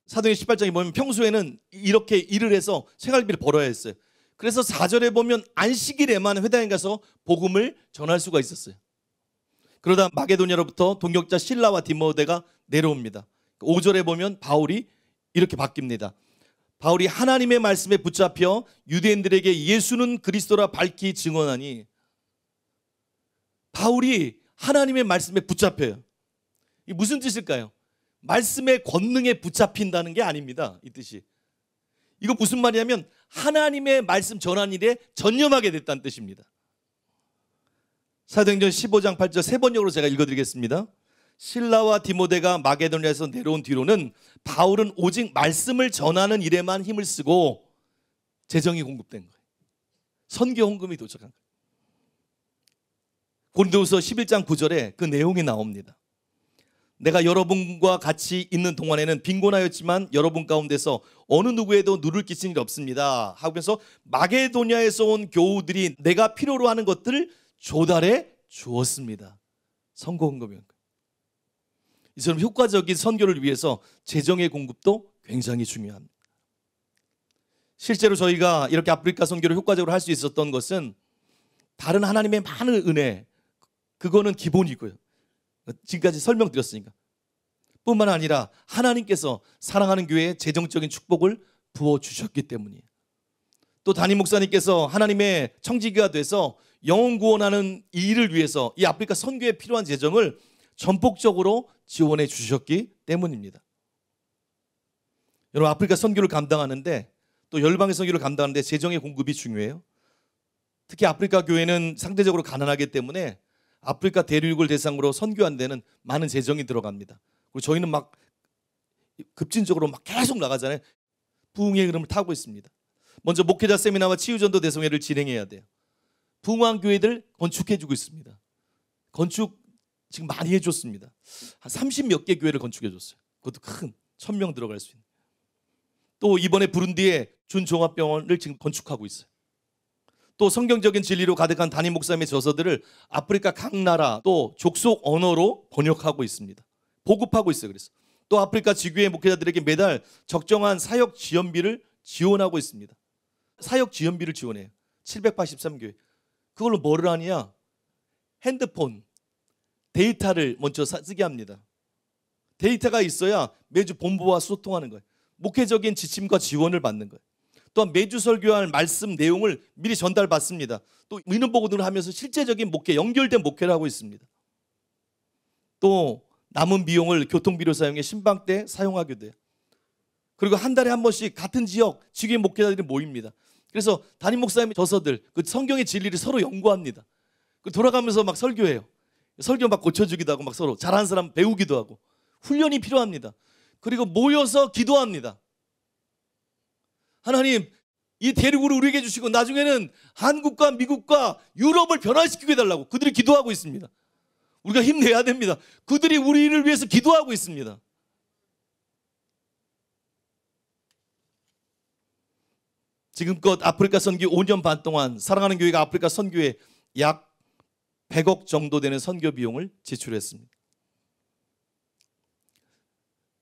사도의 18장에 보면 평소에는 이렇게 일을 해서 생활비를 벌어야 했어요. 그래서 4절에 보면 안식일에만 회당에 가서 복음을 전할 수가 있었어요. 그러다 마게도니아로부터 동역자 신라와 디모데가 내려옵니다. 5절에 보면 바울이 이렇게 바뀝니다. 바울이 하나님의 말씀에 붙잡혀 유대인들에게 예수는 그리스도라 밝히 증언하니 바울이 하나님의 말씀에 붙잡혀요. 이 무슨 뜻일까요? 말씀의 권능에 붙잡힌다는 게 아닙니다. 이 뜻이. 이거 무슨 말이냐면 하나님의 말씀 전한 일에 전념하게 됐다는 뜻입니다. 사도행전 15장 8절 세 번역으로 제가 읽어드리겠습니다. 신라와 디모데가 마게도니아에서 내려온 뒤로는 바울은 오직 말씀을 전하는 일에만 힘을 쓰고 재정이 공급된 거예요. 선교 헌금이 도착한 거예요. 고린도서 11장 9절에 그 내용이 나옵니다. 내가 여러분과 같이 있는 동안에는 빈곤하였지만 여러분 가운데서 어느 누구에도 누를 끼친 일 없습니다. 하면서 마게도니아에서 온 교우들이 내가 필요로 하는 것들을 조달해 주었습니다. 성공금연 이처럼 효과적인 선교를 위해서 재정의 공급도 굉장히 중요합니다. 실제로 저희가 이렇게 아프리카 선교를 효과적으로 할 수 있었던 것은 다른 하나님의 많은 은혜 그거는 기본이고요. 지금까지 설명드렸으니까. 뿐만 아니라 하나님께서 사랑하는 교회에 재정적인 축복을 부어 주셨기 때문이에요. 또 담임 목사님께서 하나님의 청지기가 돼서 영혼 구원하는 일을 위해서 이 아프리카 선교에 필요한 재정을 전폭적으로 지원해 주셨기 때문입니다. 여러분 아프리카 선교를 감당하는데 또 열방의 선교를 감당하는데 재정의 공급이 중요해요. 특히 아프리카 교회는 상대적으로 가난하기 때문에 아프리카 대륙을 대상으로 선교한 데는 많은 재정이 들어갑니다. 그리고 저희는 막 급진적으로 막 계속 나가잖아요. 부흥의 흐름을 타고 있습니다. 먼저 목회자 세미나와 치유전도 대성회를 진행해야 돼요. 부흥왕 교회들 건축해주고 있습니다. 건축 지금 많이 해줬습니다. 한 30몇 개 교회를 건축해줬어요. 그것도 큰 천 명 들어갈 수 있는. 또 이번에 부른디에 준종합병원을 지금 건축하고 있어요. 또 성경적인 진리로 가득한 담임 목사님의 저서들을 아프리카 각 나라 또 족속 언어로 번역하고 있습니다. 보급하고 있어요. 그래서 또 아프리카 지구의 목회자들에게 매달 적정한 사역 지원비를 지원하고 있습니다. 사역 지원비를 지원해요. 783교회. 그걸로 뭐를 하냐? 핸드폰, 데이터를 먼저 쓰게 합니다. 데이터가 있어야 매주 본부와 소통하는 거예요. 목회적인 지침과 지원을 받는 거예요. 또한 매주 설교할 말씀 내용을 미리 전달받습니다. 또 의논보고등을 하면서 실제적인 목회, 연결된 목회를 하고 있습니다. 또 남은 비용을 교통비로 사용해 신방 때 사용하게 돼요. 그리고 한 달에 한 번씩 같은 지역 지교의 목회자들이 모입니다. 그래서 담임 목사님 저서들 그 성경의 진리를 서로 연구합니다. 그 돌아가면서 막 설교해요. 설교 막 고쳐주기도 하고 막 서로 잘하는 사람 배우기도 하고 훈련이 필요합니다. 그리고 모여서 기도합니다. 하나님, 이 대륙을 우리에게 주시고 나중에는 한국과 미국과 유럽을 변화시키게 해달라고 그들이 기도하고 있습니다. 우리가 힘내야 됩니다. 그들이 우리를 위해서 기도하고 있습니다. 지금껏 아프리카 선교 5년 반 동안 사랑하는 교회가 아프리카 선교에 약 100억 정도 되는 선교 비용을 지출했습니다.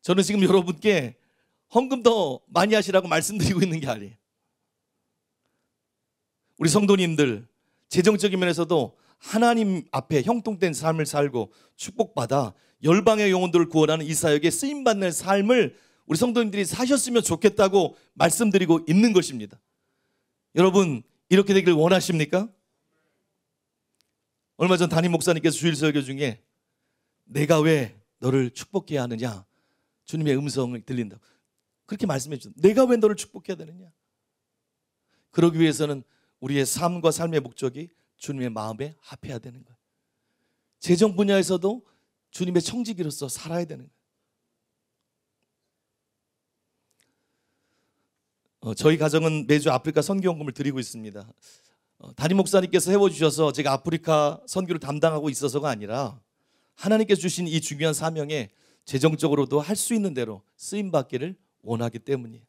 저는 지금 여러분께 헌금 더 많이 하시라고 말씀드리고 있는 게 아니에요. 우리 성도님들 재정적인 면에서도 하나님 앞에 형통된 삶을 살고 축복받아 열방의 영혼들을 구원하는 이 사역에 쓰임받는 삶을 우리 성도님들이 사셨으면 좋겠다고 말씀드리고 있는 것입니다. 여러분 이렇게 되길 원하십니까? 얼마 전 담임 목사님께서 주일 설교 중에 내가 왜 너를 축복해야 하느냐 주님의 음성을 들린다 그렇게 말씀해 주셨 내가 왜 너를 축복해야 되느냐 그러기 위해서는 우리의 삶과 삶의 목적이 주님의 마음에 합해야 되는 거예요 재정 분야에서도 주님의 청지기로서 살아야 되는 거예요 어, 저희 가정은 매주 아프리카 선교원금을 드리고 있습니다 어, 다임 목사님께서 해워주셔서 제가 아프리카 선교를 담당하고 있어서가 아니라 하나님께서 주신 이 중요한 사명에 재정적으로도 할 수 있는 대로 쓰임 받기를 원하기 때문이에요.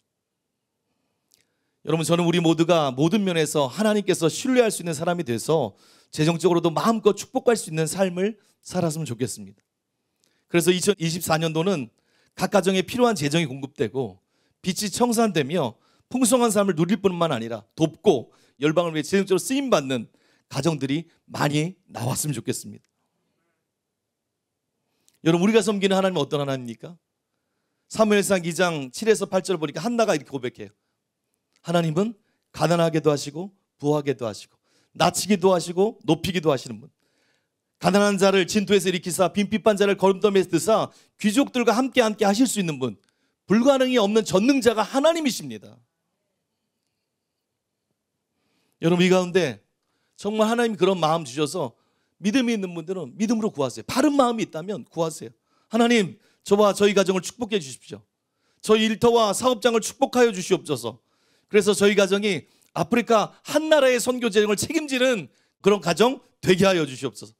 여러분 저는 우리 모두가 모든 면에서 하나님께서 신뢰할 수 있는 사람이 돼서 재정적으로도 마음껏 축복할 수 있는 삶을 살았으면 좋겠습니다. 그래서 2024년도는 각 가정에 필요한 재정이 공급되고 빛이 청산되며 풍성한 삶을 누릴 뿐만 아니라 돕고 열방을 위해 지능적으로 쓰임 받는 가정들이 많이 나왔으면 좋겠습니다. 여러분 우리가 섬기는 하나님은 어떤 하나님입니까? 사무엘상 2장 7에서 8절을 보니까 한나가 이렇게 고백해요. 하나님은 가난하게도 하시고 부하게도 하시고 낮추기도 하시고 높이기도 하시는 분. 가난한 자를 진토에서 일으키사 빈핍한 자를 걸음더미에 드사 귀족들과 함께 함께 하실 수 있는 분. 불가능이 없는 전능자가 하나님이십니다. 여러분 이 가운데 정말 하나님 그런 마음 주셔서 믿음이 있는 분들은 믿음으로 구하세요. 바른 마음이 있다면 구하세요. 하나님 저와 저희 가정을 축복해 주십시오. 저희 일터와 사업장을 축복하여 주시옵소서. 그래서 저희 가정이 아프리카 한 나라의 선교 재정을 책임지는 그런 가정 되게 하여 주시옵소서.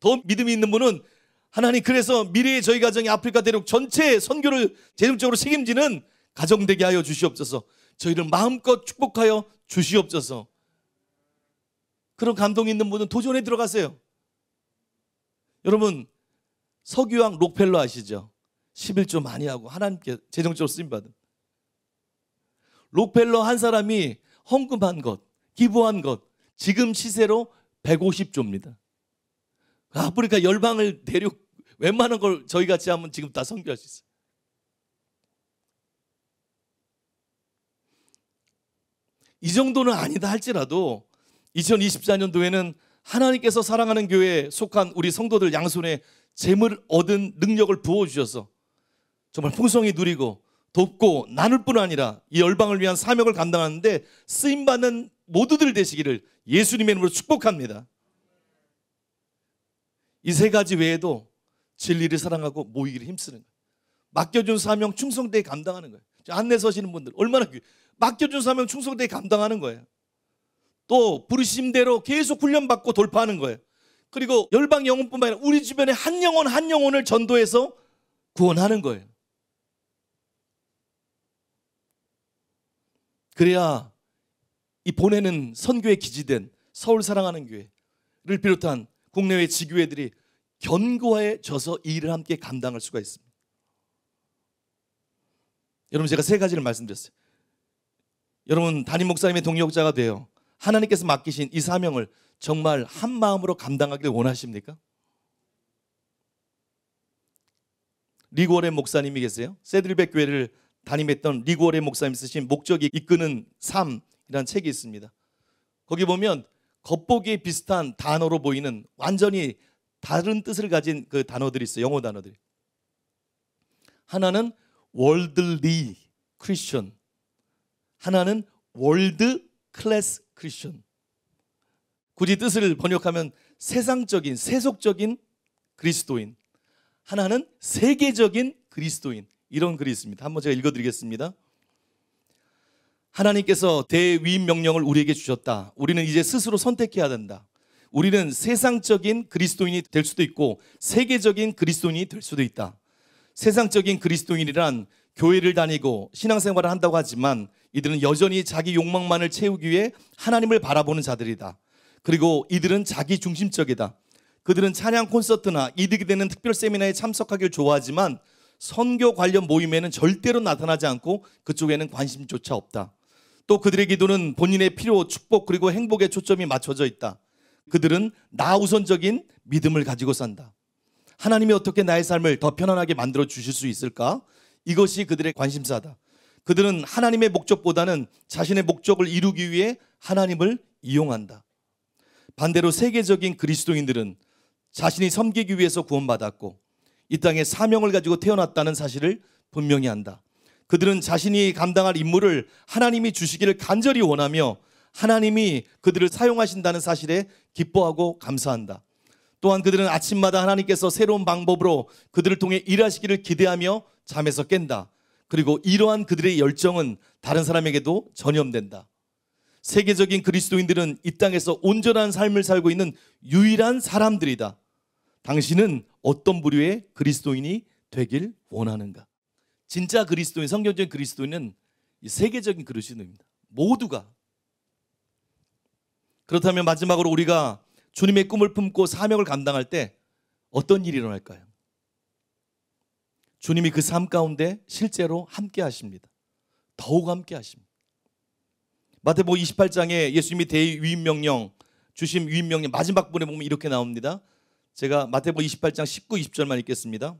더 믿음이 있는 분은 하나님 그래서 미래의 저희 가정이 아프리카 대륙 전체의 선교를 재정적으로 책임지는 가정 되게 하여 주시옵소서. 저희를 마음껏 축복하여 주시옵소서. 그런 감동이 있는 분은 도전에 들어가세요. 여러분 석유왕 록펠러 아시죠? 11조 많이 하고 하나님께 재정적으로 쓰임받은 록펠러 한 사람이 헌금한 것, 기부한 것 지금 시세로 150조입니다. 아프리카 열방을 대륙 웬만한 걸 저희 같이 하면 지금 다 선교할 수 있어요. 이 정도는 아니다 할지라도 2024년도에는 하나님께서 사랑하는 교회에 속한 우리 성도들 양손에 재물 얻은 능력을 부어주셔서 정말 풍성히 누리고 돕고 나눌 뿐 아니라 이 열방을 위한 사명을 감당하는데 쓰임받는 모두들 되시기를 예수님의 이름으로 축복합니다. 이 세 가지 외에도 진리를 사랑하고 모이기를 힘쓰는 거예요. 맡겨준 사명 충성되게 감당하는 거예요. 안내 서시는 분들 얼마나 맡겨준 사명 충성되게 감당하는 거예요. 또 부르심 대로 계속 훈련받고 돌파하는 거예요. 그리고 열방 영혼뿐만 아니라 우리 주변에 한 영혼 한 영혼을 전도해서 구원하는 거예요. 그래야 이 보내는 선교에 기지된 서울 사랑하는 교회를 비롯한 국내외 지교회들이 견고해져서 일을 함께 감당할 수가 있습니다. 여러분 제가 세 가지를 말씀드렸어요. 여러분 담임 목사님의 동역자가 돼요. 하나님께서 맡기신 이 사명을 정말 한 마음으로 감당하기를 원하십니까? 리고레 목사님이 계세요. 세들백 교회를 담임했던 리고레 목사님 쓰신 목적이 이끄는 삶이라는 책이 있습니다. 거기 보면 겉보기에 비슷한 단어로 보이는 완전히 다른 뜻을 가진 그 단어들이 있어요. 영어 단어들이. 하나는 worldly 하나는 world 크리스천. 굳이 뜻을 번역하면 세상적인, 세속적인 그리스도인. 하나는 세계적인 그리스도인. 이런 글이 있습니다. 한번 제가 읽어드리겠습니다. 하나님께서 대위임 명령을 우리에게 주셨다. 우리는 이제 스스로 선택해야 된다. 우리는 세상적인 그리스도인이 될 수도 있고 세계적인 그리스도인이 될 수도 있다. 세상적인 그리스도인이란 교회를 다니고 신앙생활을 한다고 하지만 이들은 여전히 자기 욕망만을 채우기 위해 하나님을 바라보는 자들이다. 그리고 이들은 자기 중심적이다. 그들은 찬양 콘서트나 이득이 되는 특별 세미나에 참석하길 좋아하지만 선교 관련 모임에는 절대로 나타나지 않고 그쪽에는 관심조차 없다. 또 그들의 기도는 본인의 필요, 축복 그리고 행복에 초점이 맞춰져 있다. 그들은 나 우선적인 믿음을 가지고 산다. 하나님이 어떻게 나의 삶을 더 편안하게 만들어 주실 수 있을까? 이것이 그들의 관심사다. 그들은 하나님의 목적보다는 자신의 목적을 이루기 위해 하나님을 이용한다. 반대로 세계적인 그리스도인들은 자신이 섬기기 위해서 구원받았고 이 땅에 사명을 가지고 태어났다는 사실을 분명히 한다. 그들은 자신이 감당할 임무를 하나님이 주시기를 간절히 원하며 하나님이 그들을 사용하신다는 사실에 기뻐하고 감사한다. 또한 그들은 아침마다 하나님께서 새로운 방법으로 그들을 통해 일하시기를 기대하며 잠에서 깬다. 그리고 이러한 그들의 열정은 다른 사람에게도 전염된다. 세계적인 그리스도인들은 이 땅에서 온전한 삶을 살고 있는 유일한 사람들이다. 당신은 어떤 부류의 그리스도인이 되길 원하는가? 진짜 그리스도인, 성경적인 그리스도인은 세계적인 그리스도인입니다. 모두가. 그렇다면 마지막으로 우리가 주님의 꿈을 품고 사명을 감당할 때 어떤 일이 일어날까요? 주님이 그 삶 가운데 실제로 함께 하십니다. 더욱 함께 하십니다. 마태복음 28장에 예수님이 대의 위임 명령 주심 위임 명령 마지막 분에 보면 이렇게 나옵니다. 제가 마태복음 28장 19, 20절만 읽겠습니다.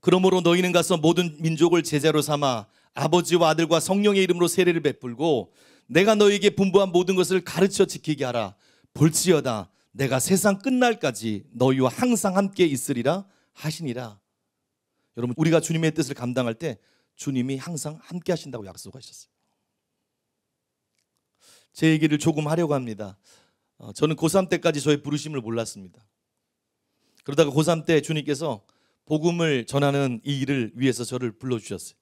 그러므로 너희는 가서 모든 민족을 제자로 삼아 아버지와 아들과 성령의 이름으로 세례를 베풀고 내가 너희에게 분부한 모든 것을 가르쳐 지키게 하라. 볼지어다 내가 세상 끝날까지 너희와 항상 함께 있으리라 하시니라. 여러분 우리가 주님의 뜻을 감당할 때 주님이 항상 함께 하신다고 약속하셨어요. 제 얘기를 조금 하려고 합니다. 어, 저는 고3 때까지 저의 부르심을 몰랐습니다. 그러다가 고3 때 주님께서 복음을 전하는 이 일을 위해서 저를 불러주셨어요.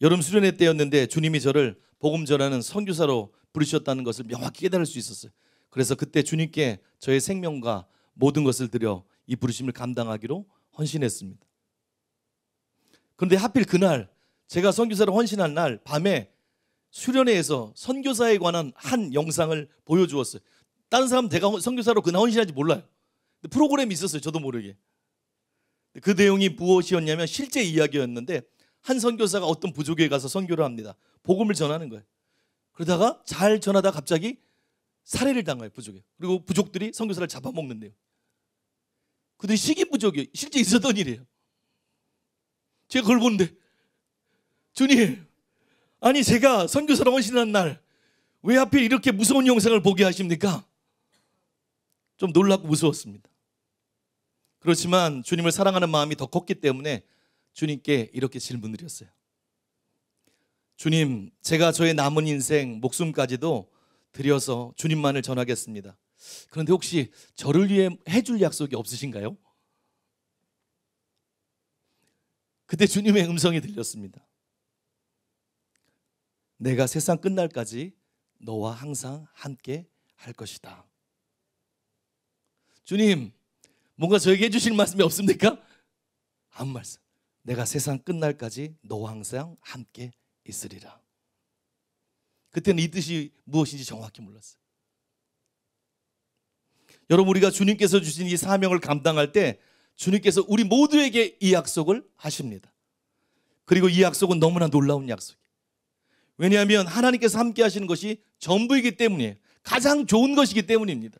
여름 수련회 때였는데 주님이 저를 복음 전하는 선교사로 부르셨다는 것을 명확히 깨달을 수 있었어요. 그래서 그때 주님께 저의 생명과 모든 것을 드려 이 부르심을 감당하기로 헌신했습니다. 그런데 하필 그날 제가 선교사를 헌신한 날 밤에 수련회에서 선교사에 관한 한 영상을 보여주었어요. 다른 사람 내가 선교사로 그날 헌신하지 몰라요. 프로그램이 있었어요. 저도 모르게. 그 내용이 무엇이었냐면 실제 이야기였는데 한 선교사가 어떤 부족에 가서 선교를 합니다. 복음을 전하는 거예요. 그러다가 잘 전하다 갑자기 살해를 당해요 부족에. 그리고 부족들이 선교사를 잡아먹는데요. 근데 시기 부족이 실제 있었던 일이에요. 제가 그걸 보는데 주님 아니 제가 선교사로 헌신한 날왜 하필 이렇게 무서운 영상을 보게 하십니까? 좀 놀랍고 무서웠습니다. 그렇지만 주님을 사랑하는 마음이 더 컸기 때문에 주님께 이렇게 질문드렸어요. 주님, 제가 저의 남은 인생 목숨까지도 드려서 주님만을 전하겠습니다. 그런데 혹시 저를 위해 해줄 약속이 없으신가요? 그때 주님의 음성이 들렸습니다. 내가 세상 끝날까지 너와 항상 함께 할 것이다. 주님, 뭔가 저에게 해주실 말씀이 없습니까? 아무 말씀. 내가 세상 끝날까지 너와 항상 함께 있으리라. 그때는 이 뜻이 무엇인지 정확히 몰랐어요. 여러분 우리가 주님께서 주신 이 사명을 감당할 때 주님께서 우리 모두에게 이 약속을 하십니다. 그리고 이 약속은 너무나 놀라운 약속이에요. 왜냐하면 하나님께서 함께 하시는 것이 전부이기 때문이에요. 가장 좋은 것이기 때문입니다.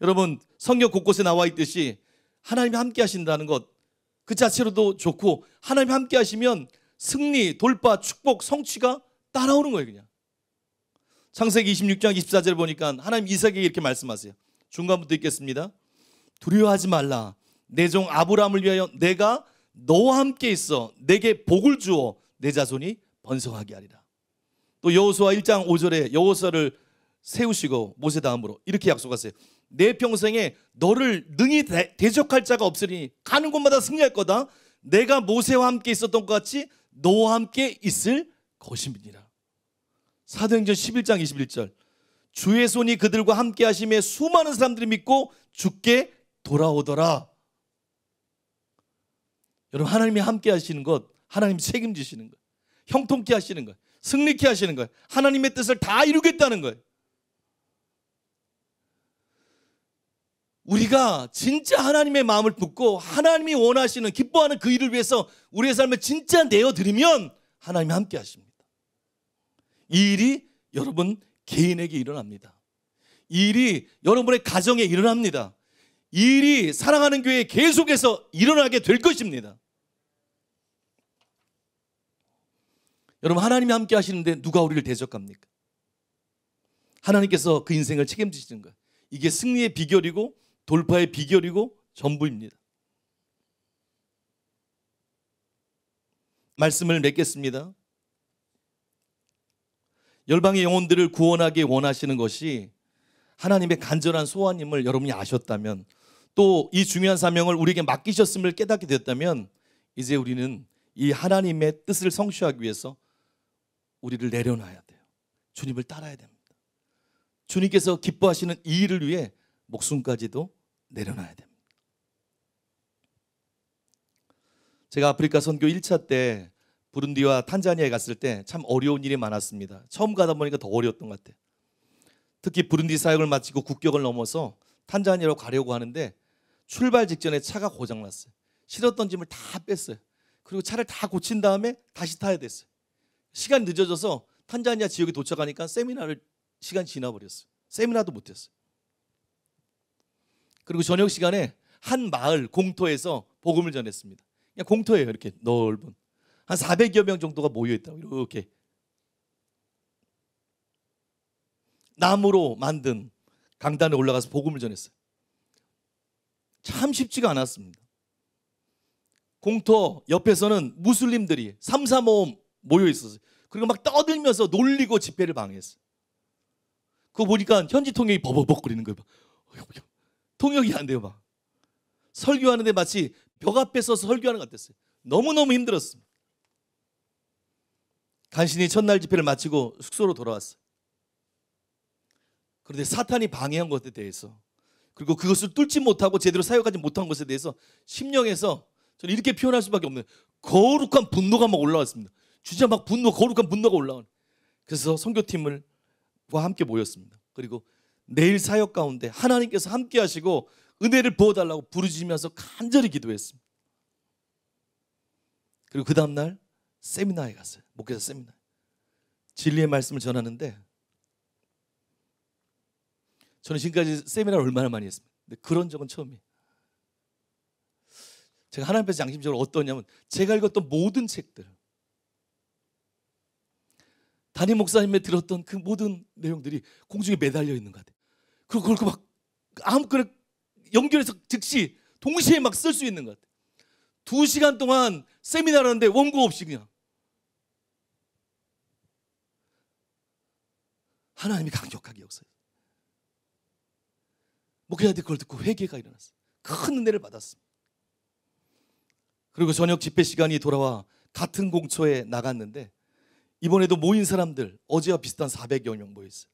여러분, 성경 곳곳에 나와 있듯이 하나님이 함께 하신다는 것 그 자체로도 좋고 하나님이 함께 하시면 승리, 돌파, 축복, 성취가 따라오는 거예요, 그냥. 창세기 26장 24절 보니까 하나님 이삭에게 이렇게 말씀하세요. 중간부터 읽겠습니다. 두려워하지 말라. 내 종 아브라함을 위하여 내가 너와 함께 있어 내게 복을 주어 내 자손이 번성하게 하리라. 또 여호수아 1장 5절에 여호수아를 세우시고 모세 다음으로 이렇게 약속하세요. 내 평생에 너를 능히 대, 적할 자가 없으리니 가는 곳마다 승리할 거다. 내가 모세와 함께 있었던 것 같이 너와 함께 있을 것입니다. 사도행전 11장 21절 주의 손이 그들과 함께 하심에 수많은 사람들이 믿고 주께 돌아오더라. 여러분 하나님이 함께 하시는 것, 하나님 책임지시는 것, 형통케 하시는 것, 승리케 하시는 것, 하나님의 뜻을 다 이루겠다는 거예요. 우리가 진짜 하나님의 마음을 붙고 하나님이 원하시는 기뻐하는 그 일을 위해서 우리의 삶을 진짜 내어드리면 하나님이 함께 하십니다. 이 일이 여러분 개인에게 일어납니다. 이 일이 여러분의 가정에 일어납니다. 일이 사랑하는 교회에 계속해서 일어나게 될 것입니다. 여러분 하나님이 함께 하시는데 누가 우리를 대적합니까? 하나님께서 그 인생을 책임지시는 거예요. 이게 승리의 비결이고 돌파의 비결이고 전부입니다. 말씀을 맺겠습니다. 열방의 영혼들을 구원하기 원하시는 것이 하나님의 간절한 소원임을 여러분이 아셨다면 또이 중요한 사명을 우리에게 맡기셨음을 깨닫게 되었다면 이제 우리는 이 하나님의 뜻을 성취하기 위해서 우리를 내려놔야 돼요. 주님을 따라야 됩니다. 주님께서 기뻐하시는 이 일을 위해 목숨까지도 내려놔야 됩니다. 제가 아프리카 선교 1차 때 부룬디와 탄자니아에 갔을 때 참 어려운 일이 많았습니다. 처음 가다 보니까 더 어려웠던 것 같아요. 특히 부룬디 사역을 마치고 국격을 넘어서 탄자니아로 가려고 하는데 출발 직전에 차가 고장났어요. 실었던 짐을 다 뺐어요. 그리고 차를 다 고친 다음에 다시 타야 됐어요. 시간 늦어져서 탄자니아 지역에 도착하니까 세미나를 시간 지나버렸어요. 세미나도 못했어요. 그리고 저녁 시간에 한 마을 공터에서 복음을 전했습니다. 그냥 공터예요. 이렇게 넓은. 한 400여 명 정도가 모여있다고 이렇게. 나무로 만든 강단에 올라가서 복음을 전했어요. 참 쉽지가 않았습니다. 공터 옆에서는 무슬림들이 삼삼오오 모여 있었어요. 그리고 막 떠들면서 놀리고 집회를 방해했어요. 그거 보니까 현지 통역이 버벅벅거리는 거예요. 통역이 안 돼요, 막. 설교하는데 마치 벽 앞에 서서 설교하는 것 같았어요. 너무너무 힘들었습니다. 간신히 첫날 집회를 마치고 숙소로 돌아왔어요. 그런데 사탄이 방해한 것에 대해서 그리고 그것을 뚫지 못하고 제대로 사역하지 못한 것에 대해서 심령에서 저는 이렇게 표현할 수밖에 없는 거룩한 분노가 막 올라왔습니다. 진짜 막 분노, 거룩한 분노가 올라온. 그래서 선교팀을 와 함께 모였습니다. 그리고 내일 사역 가운데 하나님께서 함께 하시고 은혜를 부어 달라고 부르짖으면서 간절히 기도했습니다. 그리고 그 다음 날 세미나에 갔어요. 목회자 세미나. 진리의 말씀을 전하는데 저는 지금까지 세미나를 얼마나 많이 했습니다. 근데 그런 적은 처음이에요. 제가 하나님 앞에서 양심적으로 어떠냐면 제가 읽었던 모든 책들 담임 목사님의 들었던 그 모든 내용들이 공중에 매달려 있는 것 같아요. 그리고 그걸 그 막 아무거나 연결해서 즉시 동시에 막 쓸 수 있는 것 같아요. 두 시간 동안 세미나를 하는데 원고 없이 그냥 하나님이 강력하게 역사해요. 목회자들이 그걸 듣고 회개가 일어났어요. 큰 은혜를 받았습니다. 그리고 저녁 집회 시간이 돌아와 같은 공초에 나갔는데 이번에도 모인 사람들 어제와 비슷한 400여 명 모였어요.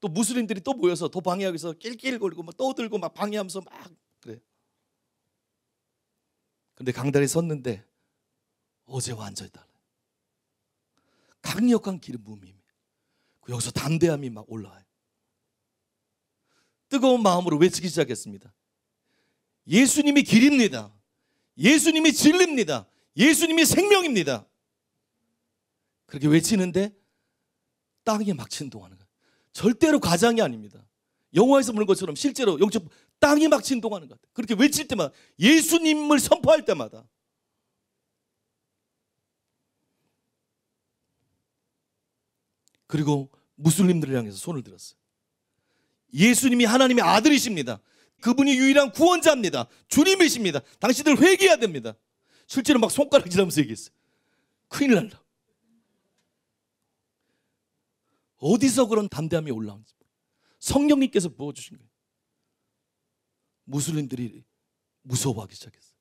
또 무슬림들이 또 모여서 더 방해하기 위해서 낄낄거리고 막 떠들고 막 방해하면서 막 그래. 근데 강단에 섰는데 어제 완전히 달라요. 강력한 기름 부음이 그 여기서 담대함이 막 올라와요. 뜨거운 마음으로 외치기 시작했습니다. 예수님이 길입니다. 예수님이 진리입니다. 예수님이 생명입니다. 그렇게 외치는데 땅에 막 진동하는 절대로 과장이 아닙니다. 영화에서 보는 것처럼 실제로 영적 땅이 막 진동하는 같아요. 그렇게 외칠 때마다 예수님을 선포할 때마다 그리고 무슬림들을 향해서 손을 들었어요. 예수님이 하나님의 아들이십니다. 그분이 유일한 구원자입니다. 주님이십니다. 당신들 회개해야 됩니다. 실제로 막 손가락질하면서 얘기했어요. 큰일 날라. 어디서 그런 담대함이 올라온지 성령님께서 부어주신 거예요. 무슬림들이 무서워하기 시작했어요.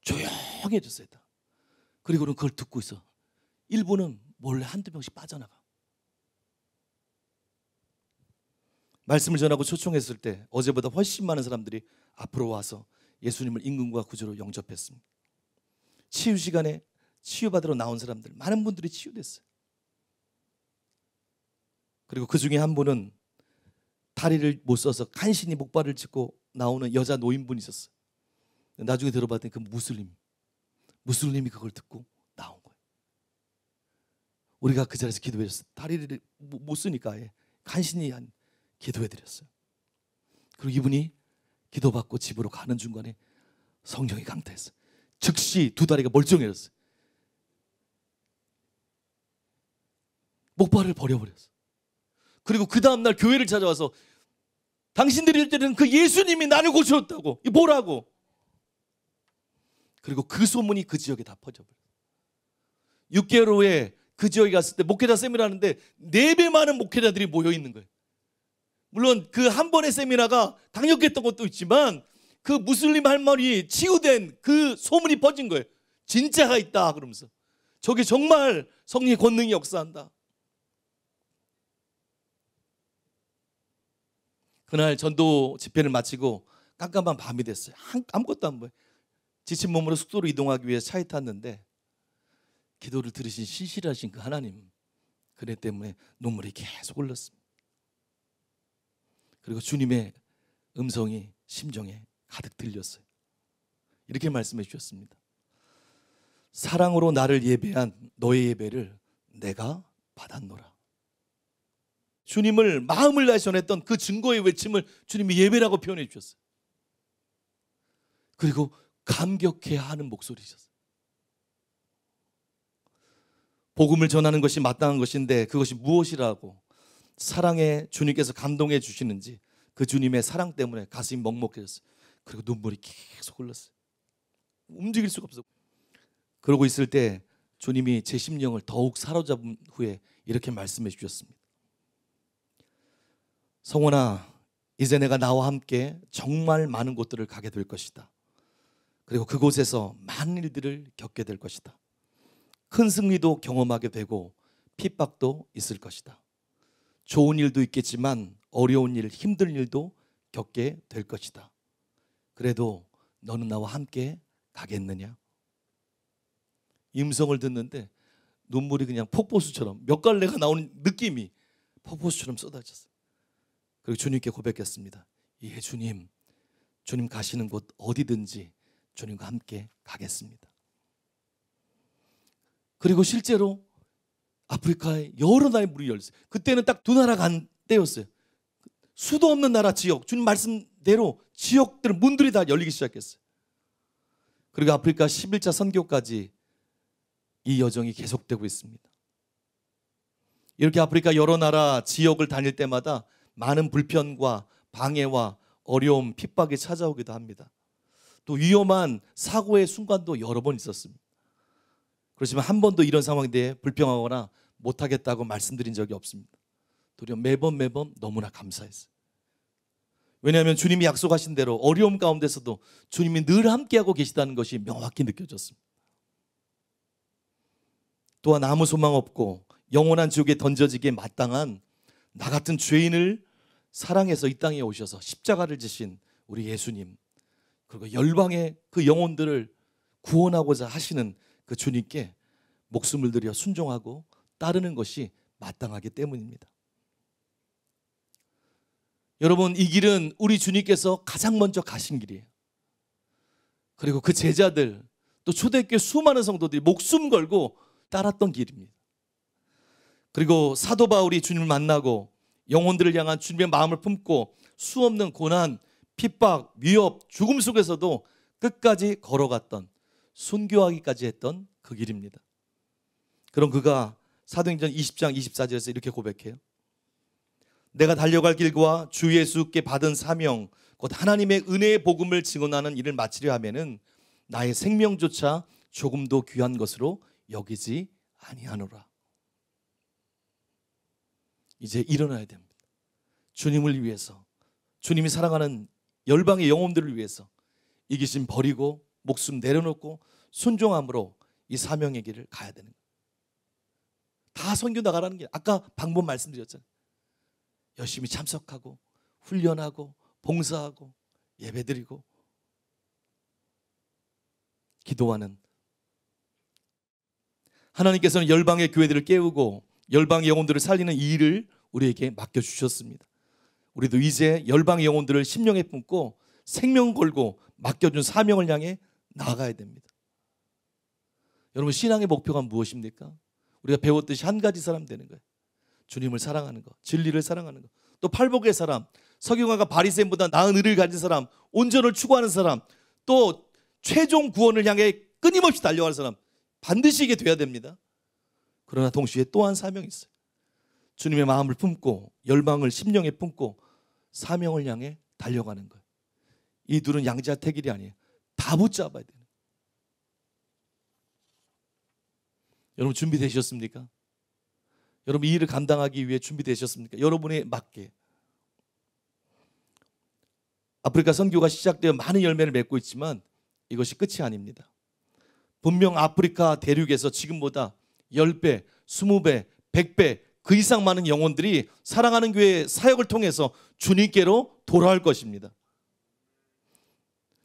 조용해졌어요. 그리고는 그걸 듣고 있어. 일부는 몰래 한두 명씩 빠져나가. 말씀을 전하고 초청했을 때 어제보다 훨씬 많은 사람들이 앞으로 와서 예수님을 임금과 구조로 영접했습니다. 치유 시간에 치유받으러 나온 사람들 많은 분들이 치유됐어요. 그리고 그 중에 한 분은 다리를 못 써서 간신히 목발을 짚고 나오는 여자 노인분이 있었어요. 나중에 들어봤더니 그 무슬림, 무슬림이 그걸 듣고 나온 거예요. 우리가 그 자리에서 기도했어요. 다리를 못 쓰니까 예, 간신히 한 기도해 드렸어요. 그리고 이분이 기도받고 집으로 가는 중간에 성령이 강타했어요. 즉시 두 다리가 멀쩡해졌어요. 목발을 버려버렸어요. 그리고 그 다음날 교회를 찾아와서 당신들이 때는 그 예수님이 나를 고쳤다고. 이 뭐라고? 그리고 그 소문이 그 지역에 다 퍼져버려요. 6개월 후에 그 지역에 갔을 때 목회자 세미나하는데 4배 많은 목회자들이 모여 있는 거예요. 물론 그 한 번의 세미나가 당력했던 것도 있지만 그 무슬림 할머니 치유된 그 소문이 퍼진 거예요. 진짜가 있다 그러면서 저게 정말 성리 권능이 역사한다. 그날 전도 집회를 마치고 깜깜한 밤이 됐어요. 아무것도 안 보여. 지친 몸으로 숙소로 이동하기 위해 차에 탔는데 기도를 들으신 신실하신 그 하나님 그네 때문에 눈물이 계속 흘렀습니다. 그리고 주님의 음성이 심정에 가득 들렸어요. 이렇게 말씀해 주셨습니다. 사랑으로 나를 예배한 너의 예배를 내가 받았노라. 주님을 마음을 다해 전했던 그 증거의 외침을 주님이 예배라고 표현해 주셨어요. 그리고 감격해야 하는 목소리셨어요. 복음을 전하는 것이 마땅한 것인데 그것이 무엇이라고 사랑에 주님께서 감동해 주시는지 그 주님의 사랑 때문에 가슴이 먹먹해졌어요. 그리고 눈물이 계속 흘렀어요. 움직일 수가 없어. 그러고 있을 때 주님이 제 심령을 더욱 사로잡은 후에 이렇게 말씀해 주셨습니다. 성원아, 이제 내가 나와 함께 정말 많은 곳들을 가게 될 것이다. 그리고 그곳에서 많은 일들을 겪게 될 것이다. 큰 승리도 경험하게 되고 핍박도 있을 것이다. 좋은 일도 있겠지만 어려운 일, 힘든 일도 겪게 될 것이다. 그래도 너는 나와 함께 가겠느냐? 임성을 듣는데 눈물이 그냥 폭포수처럼 몇 갈래가 나오는 느낌이 폭포수처럼 쏟아졌어요. 그리고 주님께 고백했습니다. 예, 주님. 주님 가시는 곳 어디든지 주님과 함께 가겠습니다. 그리고 실제로 아프리카에 여러 나라의 물이 열렸어요. 그때는 딱 두나라간 때였어요. 수도 없는 나라 지역, 주님 말씀대로 지역들 문들이 다 열리기 시작했어요. 그리고 아프리카 11차 선교까지 이 여정이 계속되고 있습니다. 이렇게 아프리카 여러 나라 지역을 다닐 때마다 많은 불편과 방해와 어려움, 핍박이 찾아오기도 합니다. 또 위험한 사고의 순간도 여러 번 있었습니다. 그렇지만 한 번도 이런 상황에 대해 불평하거나 못하겠다고 말씀드린 적이 없습니다. 도리어 매번 매번 너무나 감사했어요. 왜냐하면 주님이 약속하신 대로 어려움 가운데서도 주님이 늘 함께하고 계시다는 것이 명확히 느껴졌습니다. 또한 아무 소망 없고 영원한 지옥에 던져지기에 마땅한 나 같은 죄인을 사랑해서 이 땅에 오셔서 십자가를 지신 우리 예수님 그리고 열방의 그 영혼들을 구원하고자 하시는 그 주님께 목숨을 들여 순종하고 따르는 것이 마땅하기 때문입니다. 여러분, 이 길은 우리 주님께서 가장 먼저 가신 길이에요. 그리고 그 제자들, 또 초대교회 수많은 성도들이 목숨 걸고 따랐던 길입니다. 그리고 사도 바울이 주님을 만나고 영혼들을 향한 주님의 마음을 품고 수없는 고난, 핍박, 위협, 죽음 속에서도 끝까지 걸어갔던 순교하기까지 했던 그 길입니다. 그럼 그가 사도행전 20장 24절에서 이렇게 고백해요. 내가 달려갈 길과 주 예수께 받은 사명 곧 하나님의 은혜의 복음을 증언하는 일을 마치려 하면은 나의 생명조차 조금도 귀한 것으로 여기지 아니하노라. 이제 일어나야 됩니다. 주님을 위해서 주님이 사랑하는 열방의 영혼들을 위해서 이기심 버리고 목숨 내려놓고 순종함으로 이 사명의 길을 가야 되는 거요 다 선교 나가라는 게 아까 방법 말씀드렸잖아요. 열심히 참석하고 훈련하고 봉사하고 예배드리고 기도하는 하나님께서는 열방의 교회들을 깨우고 열방의 영혼들을 살리는 이 일을 우리에게 맡겨 주셨습니다. 우리도 이제 열방의 영혼들을 심령에 품고 생명 걸고 맡겨준 사명을 향해 나아가야 됩니다. 여러분 신앙의 목표가 무엇입니까? 우리가 배웠듯이 한 가지 사람 되는 거예요. 주님을 사랑하는 것, 진리를 사랑하는 것. 또 팔복의 사람, 석유화가 바리새인보다 나은 의를 가진 사람, 온전을 추구하는 사람, 또 최종 구원을 향해 끊임없이 달려가 사람 반드시 이게 돼야 됩니다. 그러나 동시에 또 한 사명이 있어요. 주님의 마음을 품고 열방을 심령에 품고 사명을 향해 달려가는 거예요. 이 둘은 양자택일이 아니에요. 다 붙잡아야 돼요. 여러분 준비되셨습니까? 여러분 이 일을 감당하기 위해 준비되셨습니까? 여러분에 맞게 아프리카 선교가 시작되어 많은 열매를 맺고 있지만 이것이 끝이 아닙니다. 분명 아프리카 대륙에서 지금보다 10배, 20배, 100배 그 이상 많은 영혼들이 사랑하는 교회의 사역을 통해서 주님께로 돌아올 것입니다.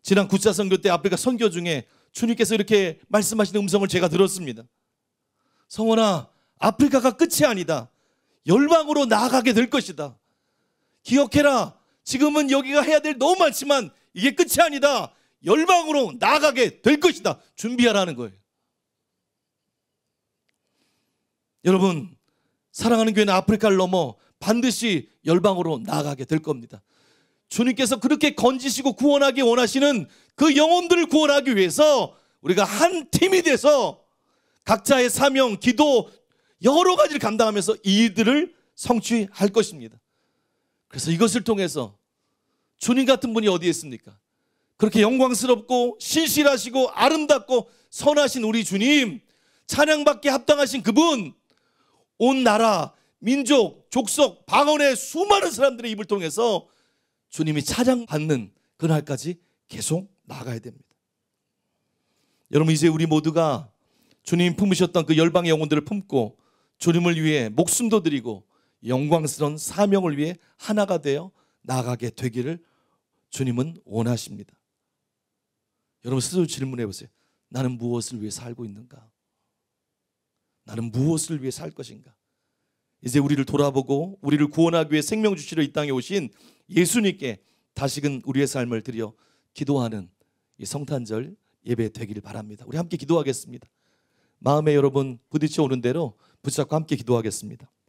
지난 구차 선교 때 아프리카 선교 중에 주님께서 이렇게 말씀하신 음성을 제가 들었습니다. 성원아, 아프리카가 끝이 아니다. 열방으로 나아가게 될 것이다. 기억해라. 지금은 여기가 해야 될 너무 많지만 이게 끝이 아니다. 열방으로 나아가게 될 것이다. 준비하라는 거예요. 여러분, 사랑하는 교회는 아프리카를 넘어 반드시 열방으로 나아가게 될 겁니다. 주님께서 그렇게 건지시고 구원하기 원하시는 그 영혼들을 구원하기 위해서 우리가 한 팀이 돼서 각자의 사명, 기도 여러 가지를 감당하면서 이들을 성취할 것입니다. 그래서 이것을 통해서 주님 같은 분이 어디에 있습니까? 그렇게 영광스럽고 신실하시고 아름답고 선하신 우리 주님, 찬양받기 합당하신 그분, 온 나라, 민족, 족속, 방언의 수많은 사람들의 입을 통해서 주님이 찬양받는 그날까지 계속 나가야 됩니다. 여러분 이제 우리 모두가 주님 품으셨던 그 열방의 영혼들을 품고 주님을 위해 목숨도 드리고 영광스러운 사명을 위해 하나가 되어 나가게 되기를 주님은 원하십니다. 여러분 스스로 질문해 보세요. 나는 무엇을 위해 살고 있는가? 나는 무엇을 위해 살 것인가? 이제 우리를 돌아보고 우리를 구원하기 위해 생명 주시러 이 땅에 오신 예수님께 다시금 우리의 삶을 드려 기도하는 이 성탄절 예배 되기를 바랍니다. 우리 함께 기도하겠습니다. 마음에 여러분 부딪혀 오는 대로 붙잡고 함께 기도하겠습니다.